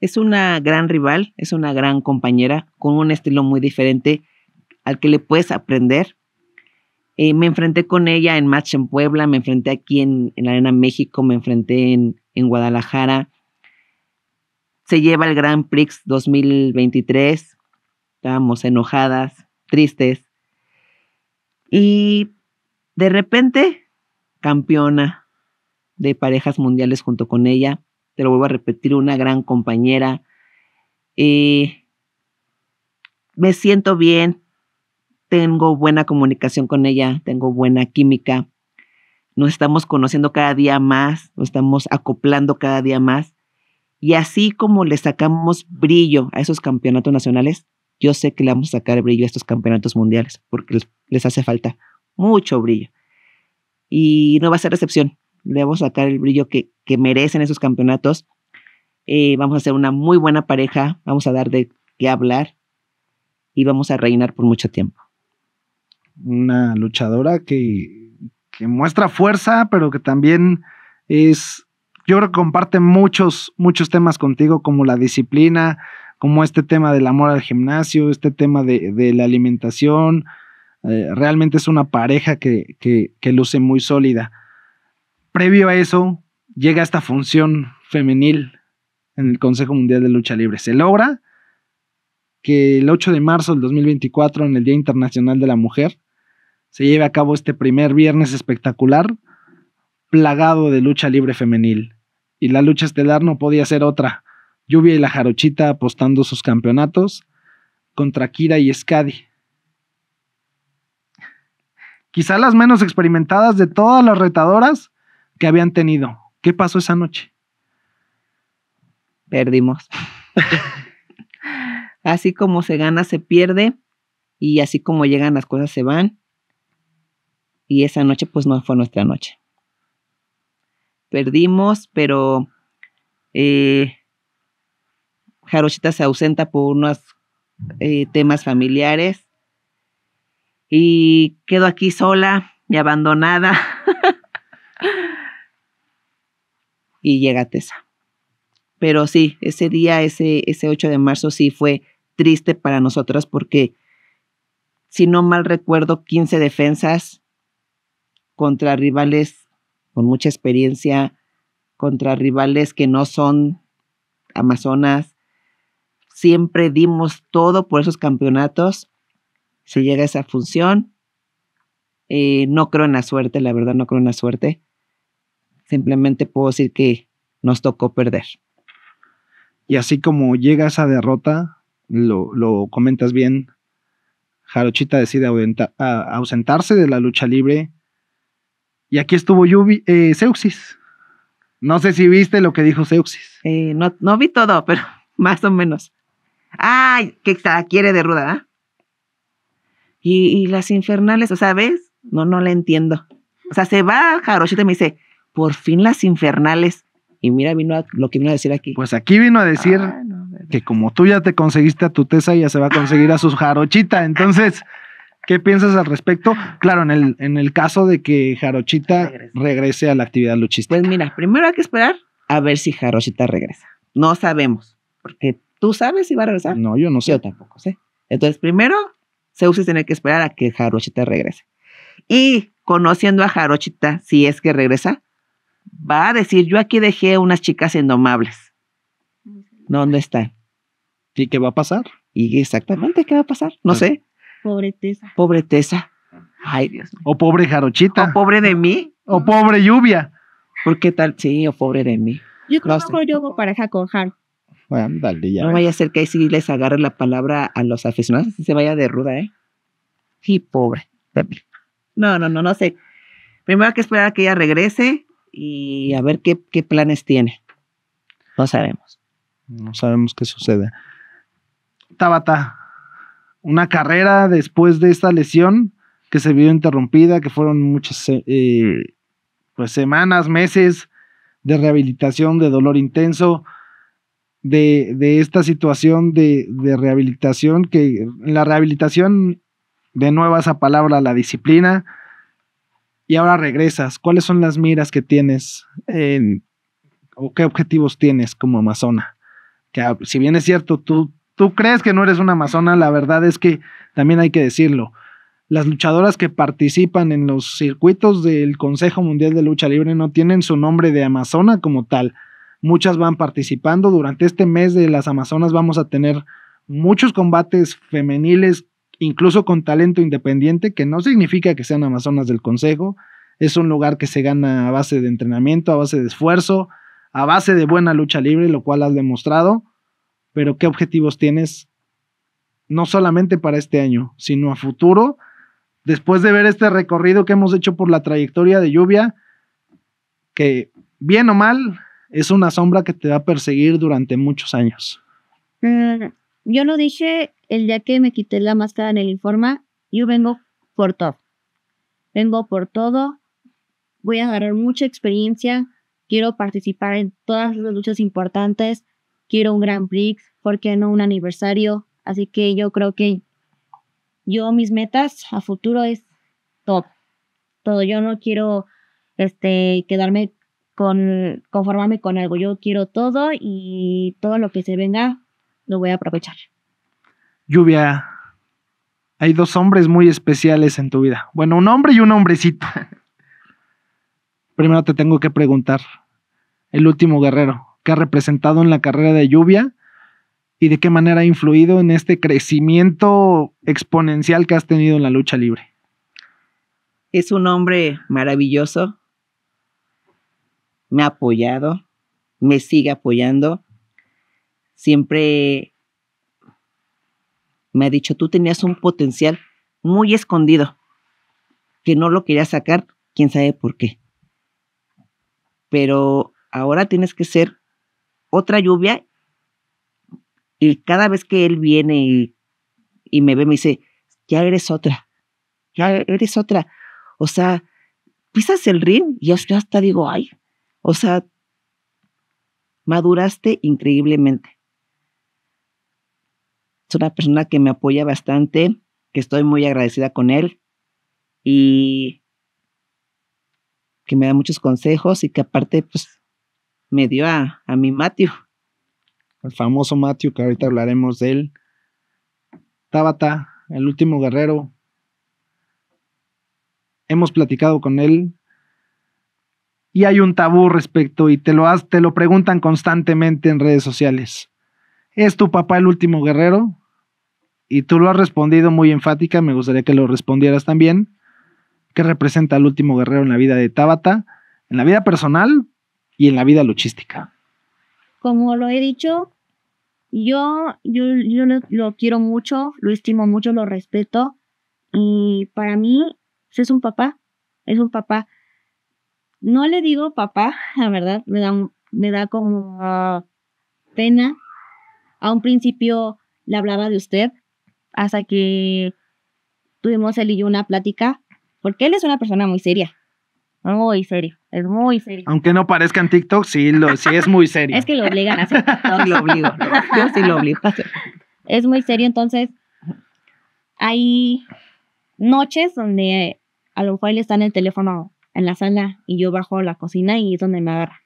Es una gran rival, es una gran compañera con un estilo muy diferente al que le puedes aprender. Eh, me enfrenté con ella en match en Puebla, me enfrenté aquí en, en la Arena México, me enfrenté en, en Guadalajara, se lleva el Grand Prix 2023. Estábamos enojadas, tristes. Y de repente, campeona de parejas mundiales junto con ella. Te lo vuelvo a repetir, una gran compañera. me siento bien, tengo buena comunicación con ella, tengo buena química. Nos estamos conociendo cada día más, nos estamos acoplando cada día más. Y así como le sacamos brillo a esos campeonatos nacionales, yo sé que le vamos a sacar brillo a estos campeonatos mundiales, porque les hace falta mucho brillo. Y no va a ser excepción. Le vamos a sacar el brillo que, merecen esos campeonatos. Eh, vamos a ser una muy buena pareja, vamos a dar de qué hablar y vamos a reinar por mucho tiempo. Una luchadora que muestra fuerza, pero que también es yo creo que comparte muchos, muchos temas contigo, como la disciplina, como este tema del amor al gimnasio, este tema de, la alimentación. Eh, realmente es una pareja que, que, que luce muy sólida. Previo a eso, llega esta función femenil en el Consejo Mundial de Lucha Libre. Se logra que el 8 de marzo del 2024, en el Día Internacional de la Mujer, se lleve a cabo este primer viernes espectacular plagado de lucha libre femenil y la lucha estelar no podía ser otra. Lluvia y la Jarochita apostando sus campeonatos contra Kira y Skadi. Quizá las menos experimentadas de todas las retadoras que habían tenido. ¿Qué pasó esa noche? Perdimos. *laughs* así como se gana, se pierde. Y así como llegan las cosas, se van. Y esa noche, pues no fue nuestra noche perdimos, pero eh, Jarochita se ausenta por unos eh, temas familiares y quedo aquí sola y abandonada. *laughs* y llega Tessa. Pero sí, ese día, ese, ese 8 de marzo sí fue triste para nosotras porque, si no mal recuerdo, 15 defensas contra rivales con mucha experiencia contra rivales que no son amazonas. Siempre dimos todo por esos campeonatos. si llega a esa función. Eh, no creo en la suerte, la verdad no creo en la suerte. Simplemente puedo decir que nos tocó perder. Y así como llega esa derrota, lo comentas bien, Jarochita decide ausentarse de la lucha libre y aquí estuvo Yubi, eh, No sé si viste lo que dijo Seuxis. Eh, no, no, vi todo, *laughs* pero más o menos. Ay, que la quiere de ruda, ¿ah? Y, las infernales, o sea, ¿ves? No, no la entiendo. O sea, se va Jarochita y me dice, por fin las infernales. Y mira, vino lo que vino a decir aquí. Pues aquí vino a decir ah, que como tú ya te conseguiste a tu Tesa, ya se va a conseguir a su Jarochita. Entonces, ¿Qué piensas al respecto? Claro, en el, en el caso de que Jarochita regrese. a la actividad luchista. Pues mira, primero hay que esperar a ver si Jarochita regresa. No sabemos, porque tú sabes si va a regresar. No, yo no sé. Yo tampoco sé. Entonces, primero, Zeus tiene que esperar a que Jarochita regrese. Y conociendo a Jarochita, si es que regresa, va a decir, yo aquí dejé unas chicas indomables. ¿Dónde están? ¿Y qué va a pasar? Y exactamente, ¿qué va a pasar? No sé. Pobre Tesa. Pobre Ay, Dios mío. O pobre Jarochita. O pobre de mí. O pobre lluvia. ¿Por qué tal? Sí, o pobre de mí. Yo creo que mejor yo hago pareja Jaro. Bueno, ya. No vaya a ser que ahí sí les agarre la palabra a los aficionados y se vaya de ruda, ¿eh? Sí, pobre. No, no, no, no sé. Primero hay que esperar a que ella regrese y a ver qué, qué planes tiene. No sabemos. No sabemos qué sucede. Tabata, una carrera después de esta lesión que se vio interrumpida, que fueron muchas eh, pues, semanas, meses de rehabilitación, de dolor intenso, de, esta situación de, rehabilitación, que la rehabilitación, de nuevo esa palabra, la disciplina, y ahora regresas. ¿Cuáles son las miras que tienes o qué objetivos tienes como Amazona? Que ah, si bien es cierto, tú tú crees que no eres una amazona, la verdad es que también hay que decirlo. Las luchadoras que participan en los circuitos del Consejo Mundial de Lucha Libre no tienen su nombre de amazona como tal. Muchas van participando. Durante este mes de las amazonas vamos a tener muchos combates femeniles, incluso con talento independiente, que no significa que sean amazonas del Consejo. Es un lugar que se gana a base de entrenamiento, a base de esfuerzo, a base de buena lucha libre, lo cual has demostrado pero qué objetivos tienes, no solamente para este año, sino a futuro, después de ver este recorrido que hemos hecho por la trayectoria de lluvia, que bien o mal es una sombra que te va a perseguir durante muchos años. Mm, yo lo dije el día que me quité la máscara en el informa, yo vengo por todo. Vengo por todo, voy a agarrar mucha experiencia, quiero participar en todas las luchas importantes, quiero un gran Prix, porque no un aniversario? Así que yo creo que yo mis metas a futuro es todo. Todo. Yo no quiero este quedarme con conformarme con algo. Yo quiero todo y todo lo que se venga lo voy a aprovechar. Lluvia, hay dos hombres muy especiales en tu vida. Bueno, un hombre y un hombrecito. *laughs* Primero te tengo que preguntar, el último guerrero que ha representado en la carrera de lluvia y de qué manera ha influido en este crecimiento exponencial que has tenido en la lucha libre. Es un hombre maravilloso, me ha apoyado, me sigue apoyando, siempre me ha dicho, tú tenías un potencial muy escondido, que no lo querías sacar, quién sabe por qué. Pero ahora tienes que ser otra lluvia y cada vez que él viene y, me ve, me dice, ya eres otra, ya e, eres otra. O sea, pisas el ring y yo hasta digo, ay, o sea, maduraste increíblemente. Es una persona que me apoya bastante, que estoy muy agradecida con él y que me da muchos consejos y que aparte pues me dio a, a mi Mateo el famoso Matthew, que ahorita hablaremos de él. Tabata, el último guerrero. Hemos platicado con él y hay un tabú respecto y te lo, te lo preguntan constantemente en redes sociales. ¿Es tu papá el último guerrero? Y tú lo has respondido muy enfática, me gustaría que lo respondieras también. ¿Qué representa el último guerrero en la vida de Tabata, en la vida personal y en la vida luchística? como lo he dicho, yo, yo, yo lo, quiero mucho, lo estimo mucho, lo respeto. Y para mí, pues, es un papá, es un papá. No le digo papá, *laughs* la verdad, me da, me da como ah, pena. A un principio le hablaba de usted, hasta que tuvimos él y yo una plática, porque él es una persona muy seria, muy seria. Es muy serio. Aunque no parezca en TikTok, sí, lo, es muy serio. es que lo obligan a hacer *laughs* lo obligo. Yo sí lo obligo Es muy serio, entonces hay noches donde a lo mejor él está en el teléfono en la sala y yo bajo la cocina y es donde me agarra.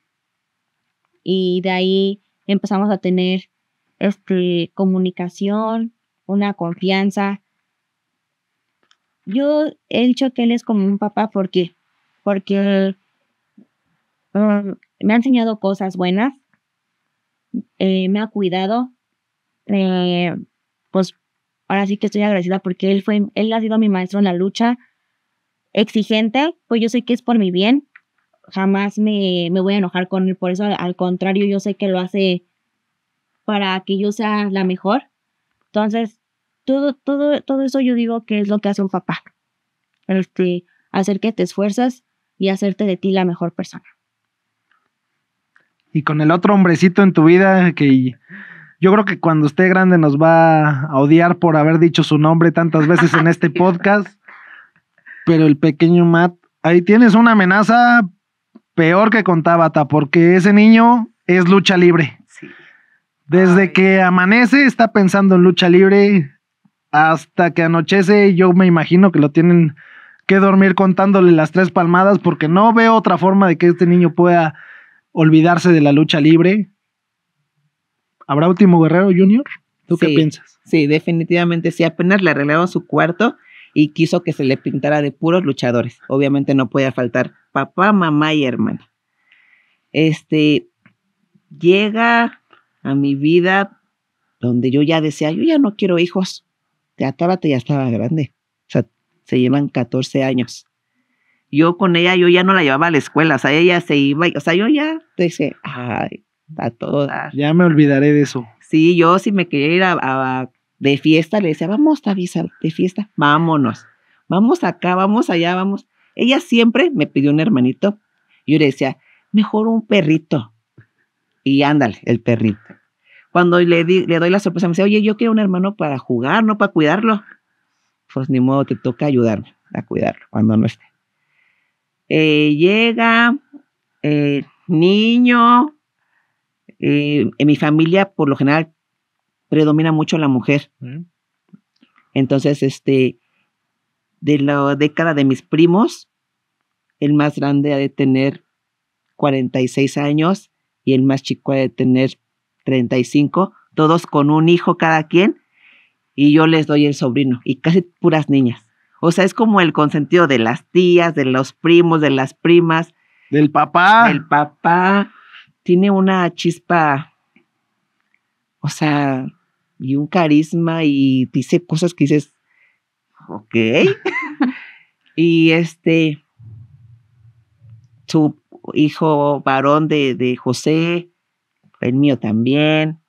Y de ahí empezamos a tener este, comunicación, una confianza. Yo he dicho que él es como un papá porque porque Mm, me ha enseñado cosas buenas, eh, me ha cuidado, eh, pues ahora sí que estoy agradecida porque él fue, él ha sido mi maestro en la lucha, exigente, pues yo sé que es por mi bien, jamás me, me voy a enojar con él, por eso al contrario, yo sé que lo hace para que yo sea la mejor. Entonces, todo, todo, todo eso yo digo que es lo que hace un papá. Este, hacer que te esfuerzas y hacerte de ti la mejor persona y con el otro hombrecito en tu vida que yo creo que cuando esté grande nos va a odiar por haber dicho su nombre tantas veces en este *laughs* podcast. Pero el pequeño Matt, ahí tienes una amenaza peor que con porque ese niño es lucha libre. Sí. Desde que amanece está pensando en lucha libre hasta que anochece, yo me imagino que lo tienen que dormir contándole las tres palmadas porque no veo otra forma de que este niño pueda olvidarse de la lucha libre. ¿Habrá último guerrero junior? ¿Tú qué piensas? Sí, definitivamente sí. Apenas le arreglaron su cuarto y quiso que se le pintara de puros luchadores. Obviamente no podía faltar papá, mamá y hermana. Este llega a mi vida donde yo ya decía, yo ya no quiero hijos. Te atábate, ya estaba grande. O sea, se llevan 14 años yo con ella, yo ya no la llevaba a la escuela, o sea, ella se iba, o sea, yo ya te dice, ay, a todas. Ya me olvidaré de eso. Sí, yo si me quería ir a, de fiesta, le decía, vamos, avisar de fiesta, vámonos, vamos acá, vamos allá, vamos. Ella siempre me pidió un hermanito, yo le decía, mejor un perrito, y ándale, el perrito. Cuando le, le doy la sorpresa, me dice, oye, yo quiero un hermano para jugar, no para cuidarlo. Pues ni modo, te toca ayudarme a cuidarlo cuando no esté. Eh, llega, el eh, niño, eh, en mi familia por lo general predomina mucho la mujer. Entonces, este, de la década de mis primos, el más grande ha de tener 46 años y el más chico ha de tener 35, todos con un hijo cada quien, y yo les doy el sobrino, y casi puras niñas. O sea, es como el consentido de las tías, de los primos, de las primas. Del papá. el papá. Tiene una chispa, o sea, y un carisma y dice cosas que dices, ok. *laughs* y este, su hijo varón de, de José, el mío también,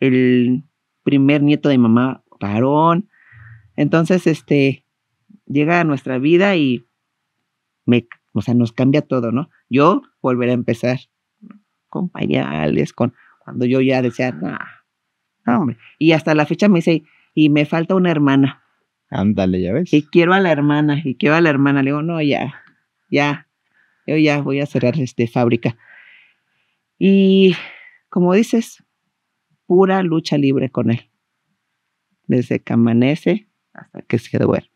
el primer nieto de mamá varón. Entonces, este, llega a nuestra vida y me, o sea, nos cambia todo, ¿no? Yo volveré a empezar con pañales, con cuando yo ya decía, no, hombre. Y hasta la fecha me dice, y me falta una hermana. Ándale, ya ves. Y quiero a la hermana, y quiero a la hermana. Le digo, no, ya, ya, yo ya voy a cerrar este fábrica. Y como dices, pura lucha libre con él. Desde que amanece hasta que se duerme.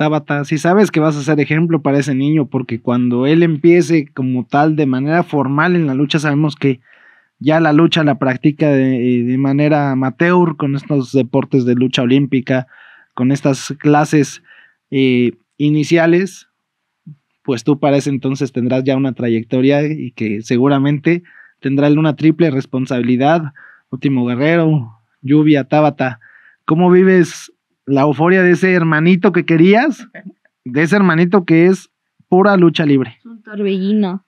Tabata, si sabes que vas a ser ejemplo para ese niño, porque cuando él empiece como tal de manera formal en la lucha, sabemos que ya la lucha la practica de, eh, manera amateur con estos deportes de lucha olímpica, con estas clases eh, iniciales, pues tú para ese entonces tendrás ya una trayectoria y que seguramente tendrá una triple responsabilidad. Último Guerrero, Lluvia, Tabata. ¿Cómo vives la euforia de ese hermanito que querías, de ese hermanito que es pura lucha libre. Es Un torbellino.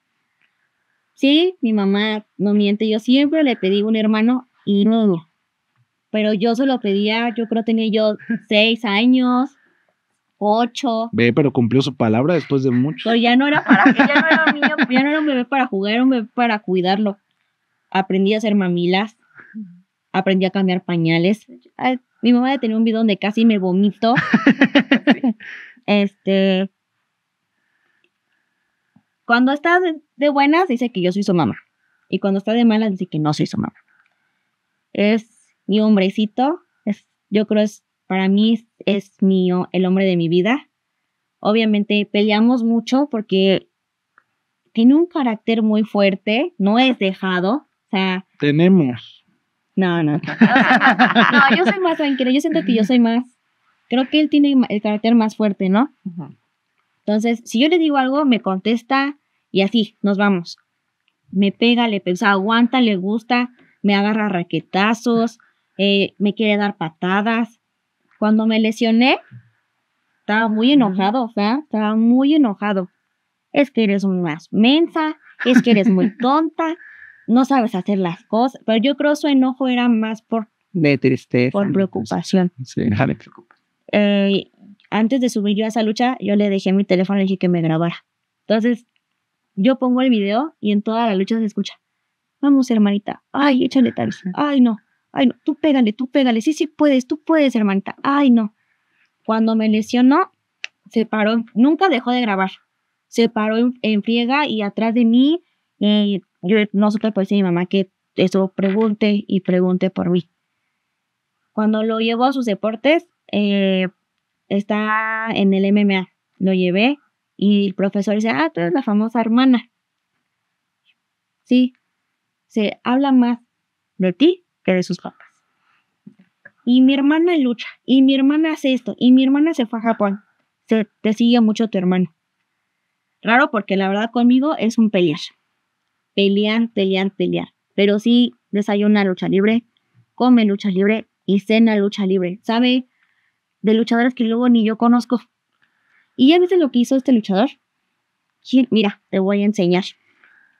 Sí, mi mamá no miente, yo siempre le pedí un hermano y no. Pero yo se lo pedía, yo creo tenía yo *laughs* seis años, ocho. Ve, pero cumplió su palabra después de mucho. Pero ya no era para, *laughs* ya no era un ya no era un bebé para jugar, era un bebé para cuidarlo. Aprendí a hacer mamilas, aprendí a cambiar pañales. Mi mamá tenía un video donde casi me vomito. *laughs* Este. Cuando está de buenas, dice que yo soy su mamá. Y cuando está de malas, dice que no soy su mamá. Es mi hombrecito. yo creo es para mí es mío el hombre de mi vida. Obviamente peleamos mucho porque tiene un carácter muy fuerte, no es dejado. O sea, tenemos. No, no. *laughs* no, yo soy más tranquila. Yo siento que yo soy más. Creo que él tiene el carácter más fuerte, ¿no? Entonces, si yo le digo algo, me contesta y así, nos vamos. Me pega, le pega, o sea, aguanta, le gusta, me agarra raquetazos, eh, me quiere dar patadas. Cuando me lesioné, estaba muy enojado, o sea, estaba muy enojado. Es que eres más mensa, es que eres muy *laughs* tonta, no sabes hacer las cosas, pero yo creo su enojo era más por... De tristeza. Por preocupación. Sí, nada preocupa. Eh, antes de subir yo a esa lucha, yo le dejé mi teléfono y dije que me grabara. Entonces, yo pongo el video y en toda la lucha se escucha, vamos hermanita, ay, échale tal, ay no, ay no, tú pégale, tú pégale, sí, sí puedes, tú puedes hermanita, ay no. Cuando me lesionó, se paró, nunca dejó de grabar, se paró en, en friega y atrás de mí, eh, yo no supe por decir mi mamá que eso pregunte y pregunte por mí. Cuando lo llevo a sus deportes, eh, está en el MMA. Lo llevé y el profesor dice, ah, tú eres la famosa hermana. Sí, se habla más de ti que de sus papás. Y mi hermana lucha, y mi hermana hace esto, y mi hermana se fue a Japón. Se, te sigue mucho tu hermano. Raro porque la verdad conmigo es un pelear. Pelear, pelear, pelear. Pero sí desayuna lucha libre, come lucha libre y cena lucha libre. ¿Sabe? De luchadores que luego ni yo conozco. ¿Y ya viste lo que hizo este luchador? Mira, te voy a enseñar.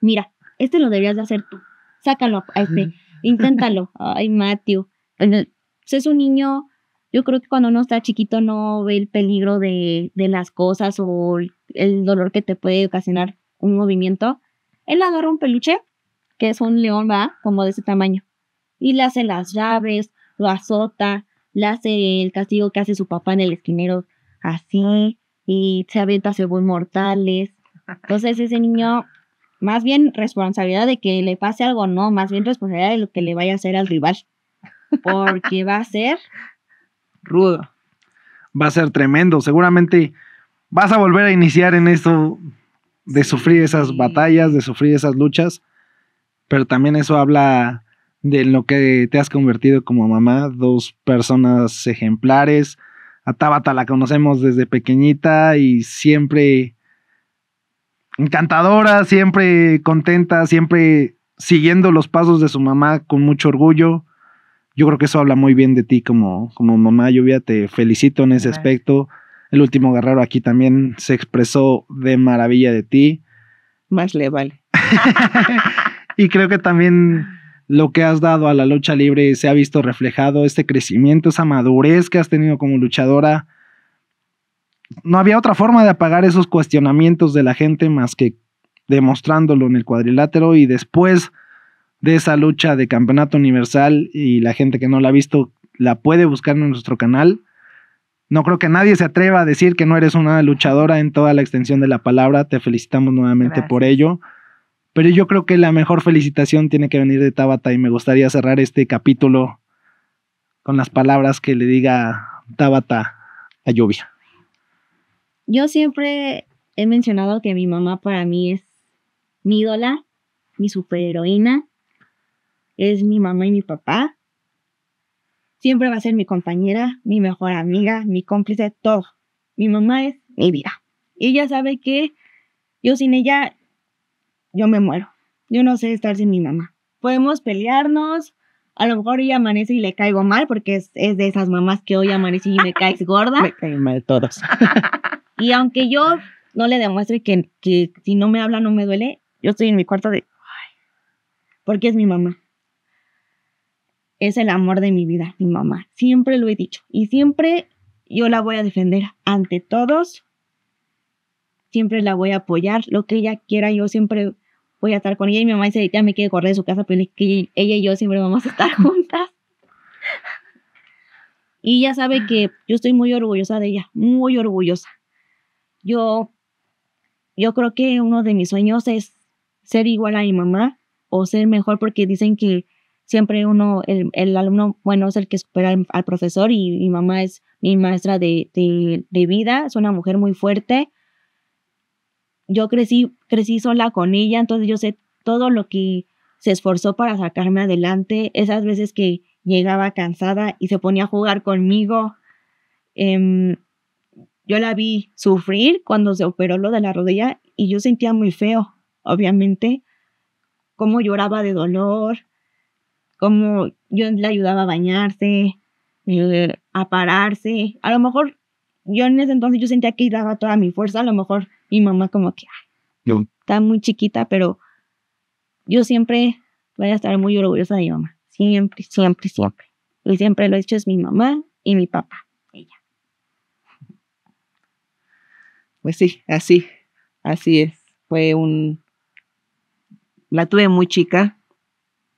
Mira, este lo deberías de hacer tú. Sácalo a este. *laughs* Inténtalo. Ay, Matthew. Es un niño yo creo que cuando uno está chiquito no ve el peligro de, de, las cosas o el dolor que te puede ocasionar un movimiento. Él agarra un peluche, que es un león, va, como de ese tamaño, y le hace las llaves, lo azota, le hace el castigo que hace su papá en el esquinero, así, y se avienta muy mortales. Entonces ese niño, más bien responsabilidad de que le pase algo, no, más bien responsabilidad de lo que le vaya a hacer al rival, porque va a ser... Rudo. Va a ser tremendo, seguramente vas a volver a iniciar en esto de sufrir esas batallas, de sufrir esas luchas, pero también eso habla de lo que te has convertido como mamá, dos personas ejemplares. A Tabata la conocemos desde pequeñita y siempre encantadora, siempre contenta, siempre siguiendo los pasos de su mamá con mucho orgullo. Yo creo que eso habla muy bien de ti como, como mamá, Lluvia. Te felicito en ese aspecto. El último guerrero aquí también se expresó de maravilla de ti. Más le vale. *laughs* y creo que también lo que has dado a la lucha libre se ha visto reflejado, este crecimiento, esa madurez que has tenido como luchadora. No había otra forma de apagar esos cuestionamientos de la gente más que demostrándolo en el cuadrilátero y después de esa lucha de campeonato universal y la gente que no la ha visto la puede buscar en nuestro canal. No creo que nadie se atreva a decir que no eres una luchadora en toda la extensión de la palabra. Te felicitamos nuevamente por ello. Pero yo creo que la mejor felicitación tiene que venir de Tabata y me gustaría cerrar este capítulo con las palabras que le diga Tabata a Lluvia. Yo siempre he mencionado que mi mamá para mí es mi ídola, mi superheroína, es mi mamá y mi papá siempre va a ser mi compañera, mi mejor amiga, mi cómplice, todo. Mi mamá es mi vida. Y ella sabe que yo sin ella, yo me muero. Yo no sé estar sin mi mamá. Podemos pelearnos, a lo mejor ella amanece y le caigo mal, porque es, de esas mamás que hoy amanece y me *laughs* caes gorda. me caen mal todos. *laughs* y aunque yo no le demuestre que, que si no me habla no me duele, yo estoy en mi cuarto de... Ay, porque es mi mamá es el amor de mi vida, mi mamá. Siempre lo he dicho y siempre yo la voy a defender ante todos. Siempre la voy a apoyar, lo que ella quiera, yo siempre voy a estar con ella. Y mi mamá dice, ya me quiere correr de su casa, pero que ella y yo siempre vamos a estar *laughs* juntas. Y ya sabe que yo estoy muy orgullosa de ella, muy orgullosa. Yo, yo creo que uno de mis sueños es ser igual a mi mamá o ser mejor porque dicen que siempre uno, el, alumno bueno es el que supera al, profesor y mi mamá es mi maestra de, vida, es una mujer muy fuerte. Yo crecí, crecí sola con ella, entonces yo sé todo lo que se esforzó para sacarme adelante, esas veces que llegaba cansada y se ponía a jugar conmigo. Em, yo la vi sufrir cuando se operó lo de la rodilla y yo sentía muy feo, obviamente, cómo lloraba de dolor, como yo le ayudaba a bañarse, a pararse. A lo mejor yo en ese entonces yo sentía que daba toda mi fuerza, a lo mejor mi mamá como que está muy chiquita, pero yo siempre voy a estar muy orgullosa de mi mamá, siempre, siempre, siempre. Y siempre lo he hecho es mi mamá y mi papá, ella. Pues sí, así, así es. Fue un... La tuve muy chica,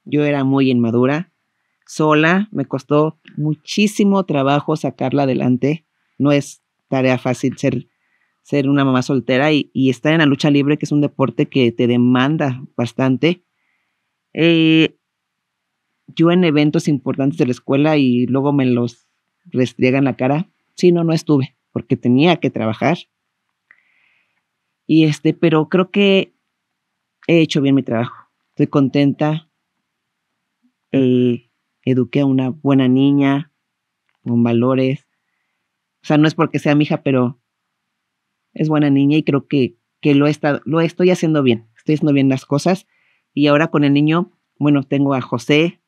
yo era muy inmadura, sola, me costó muchísimo trabajo sacarla adelante. No es tarea fácil ser, ser una mamá soltera y, estar en la lucha libre, que es un deporte que te demanda bastante. Eh, yo en eventos importantes de la escuela y luego me los restriegan la cara. si no, no estuve porque tenía que trabajar. Y este, pero creo que he hecho bien mi trabajo. Estoy contenta, eduqué a una buena niña, con valores. O sea, no es porque sea mi hija, pero es buena niña y creo que, que lo, está lo estoy haciendo bien, estoy haciendo bien las cosas. Y ahora con el niño, bueno, tengo a José,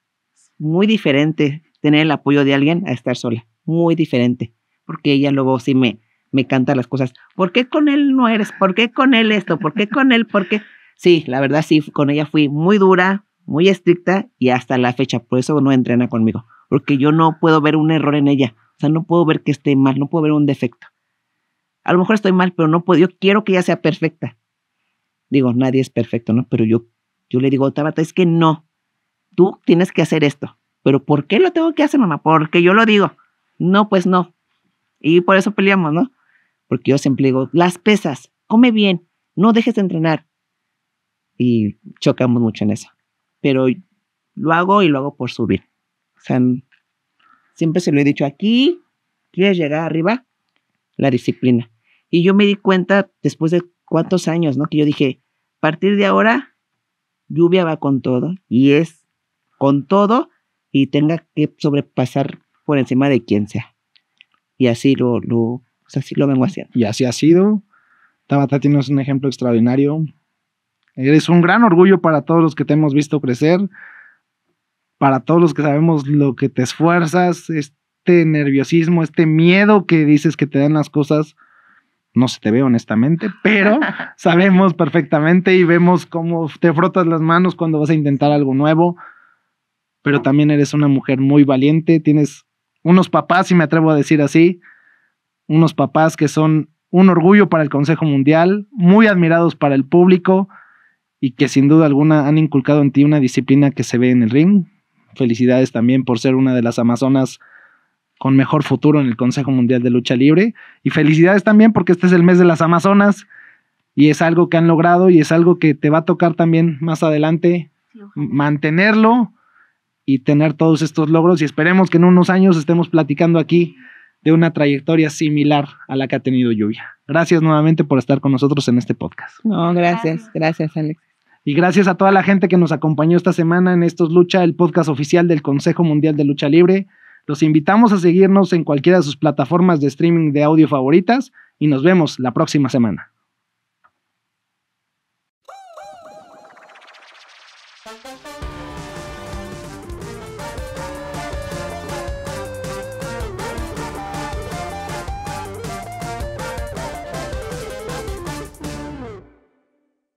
muy diferente tener el apoyo de alguien a estar sola, muy diferente, porque ella luego sí me, me canta las cosas, ¿por qué con él no eres? ¿Por qué con él esto? ¿Por qué con él? Porque, Sí, la verdad sí, con ella fui muy dura, muy estricta y hasta la fecha, por eso no entrena conmigo, porque yo no puedo ver un error en ella, o sea, no puedo ver que esté mal, no puedo ver un defecto. A lo mejor estoy mal, pero no puedo, yo quiero que ella sea perfecta. Digo, nadie es perfecto, ¿no? Pero yo, yo le digo, Tabata, es que no, tú tienes que hacer esto. Pero ¿por qué lo tengo que hacer, mamá? Porque yo lo digo. No, pues no. Y por eso peleamos, ¿no? Porque yo siempre digo, las pesas, come bien, no dejes de entrenar. Y chocamos mucho en eso pero lo hago y lo hago por subir. O sea, siempre se lo he dicho aquí, quieres llegar arriba, la disciplina. Y yo me di cuenta después de cuántos años, ¿no? Que yo dije, a partir de ahora, lluvia va con todo y es con todo y tenga que sobrepasar por encima de quien sea. Y así lo, lo, así lo vengo haciendo. Y así ha sido. Tabata, tienes un ejemplo extraordinario Eres un gran orgullo para todos los que te hemos visto crecer, para todos los que sabemos lo que te esfuerzas, este nerviosismo, este miedo que dices que te dan las cosas, no se te ve honestamente, pero *laughs* sabemos perfectamente y vemos cómo te frotas las manos cuando vas a intentar algo nuevo, pero también eres una mujer muy valiente, tienes unos papás, si me atrevo a decir así, unos papás que son un orgullo para el Consejo Mundial, muy admirados para el público, y que sin duda alguna han inculcado en ti una disciplina que se ve en el ring. Felicidades también por ser una de las Amazonas con mejor futuro en el Consejo Mundial de Lucha Libre. Y felicidades también porque este es el mes de las Amazonas y es algo que han logrado y es algo que te va a tocar también más adelante mantenerlo y tener todos estos logros y esperemos que en unos años estemos platicando aquí de una trayectoria similar a la que ha tenido Lluvia. Gracias nuevamente por estar con nosotros en este podcast. No, gracias, gracias Alex. Y gracias a toda la gente que nos acompañó esta semana en Estos Lucha, el podcast oficial del Consejo Mundial de Lucha Libre. Los invitamos a seguirnos en cualquiera de sus plataformas de streaming de audio favoritas y nos vemos la próxima semana.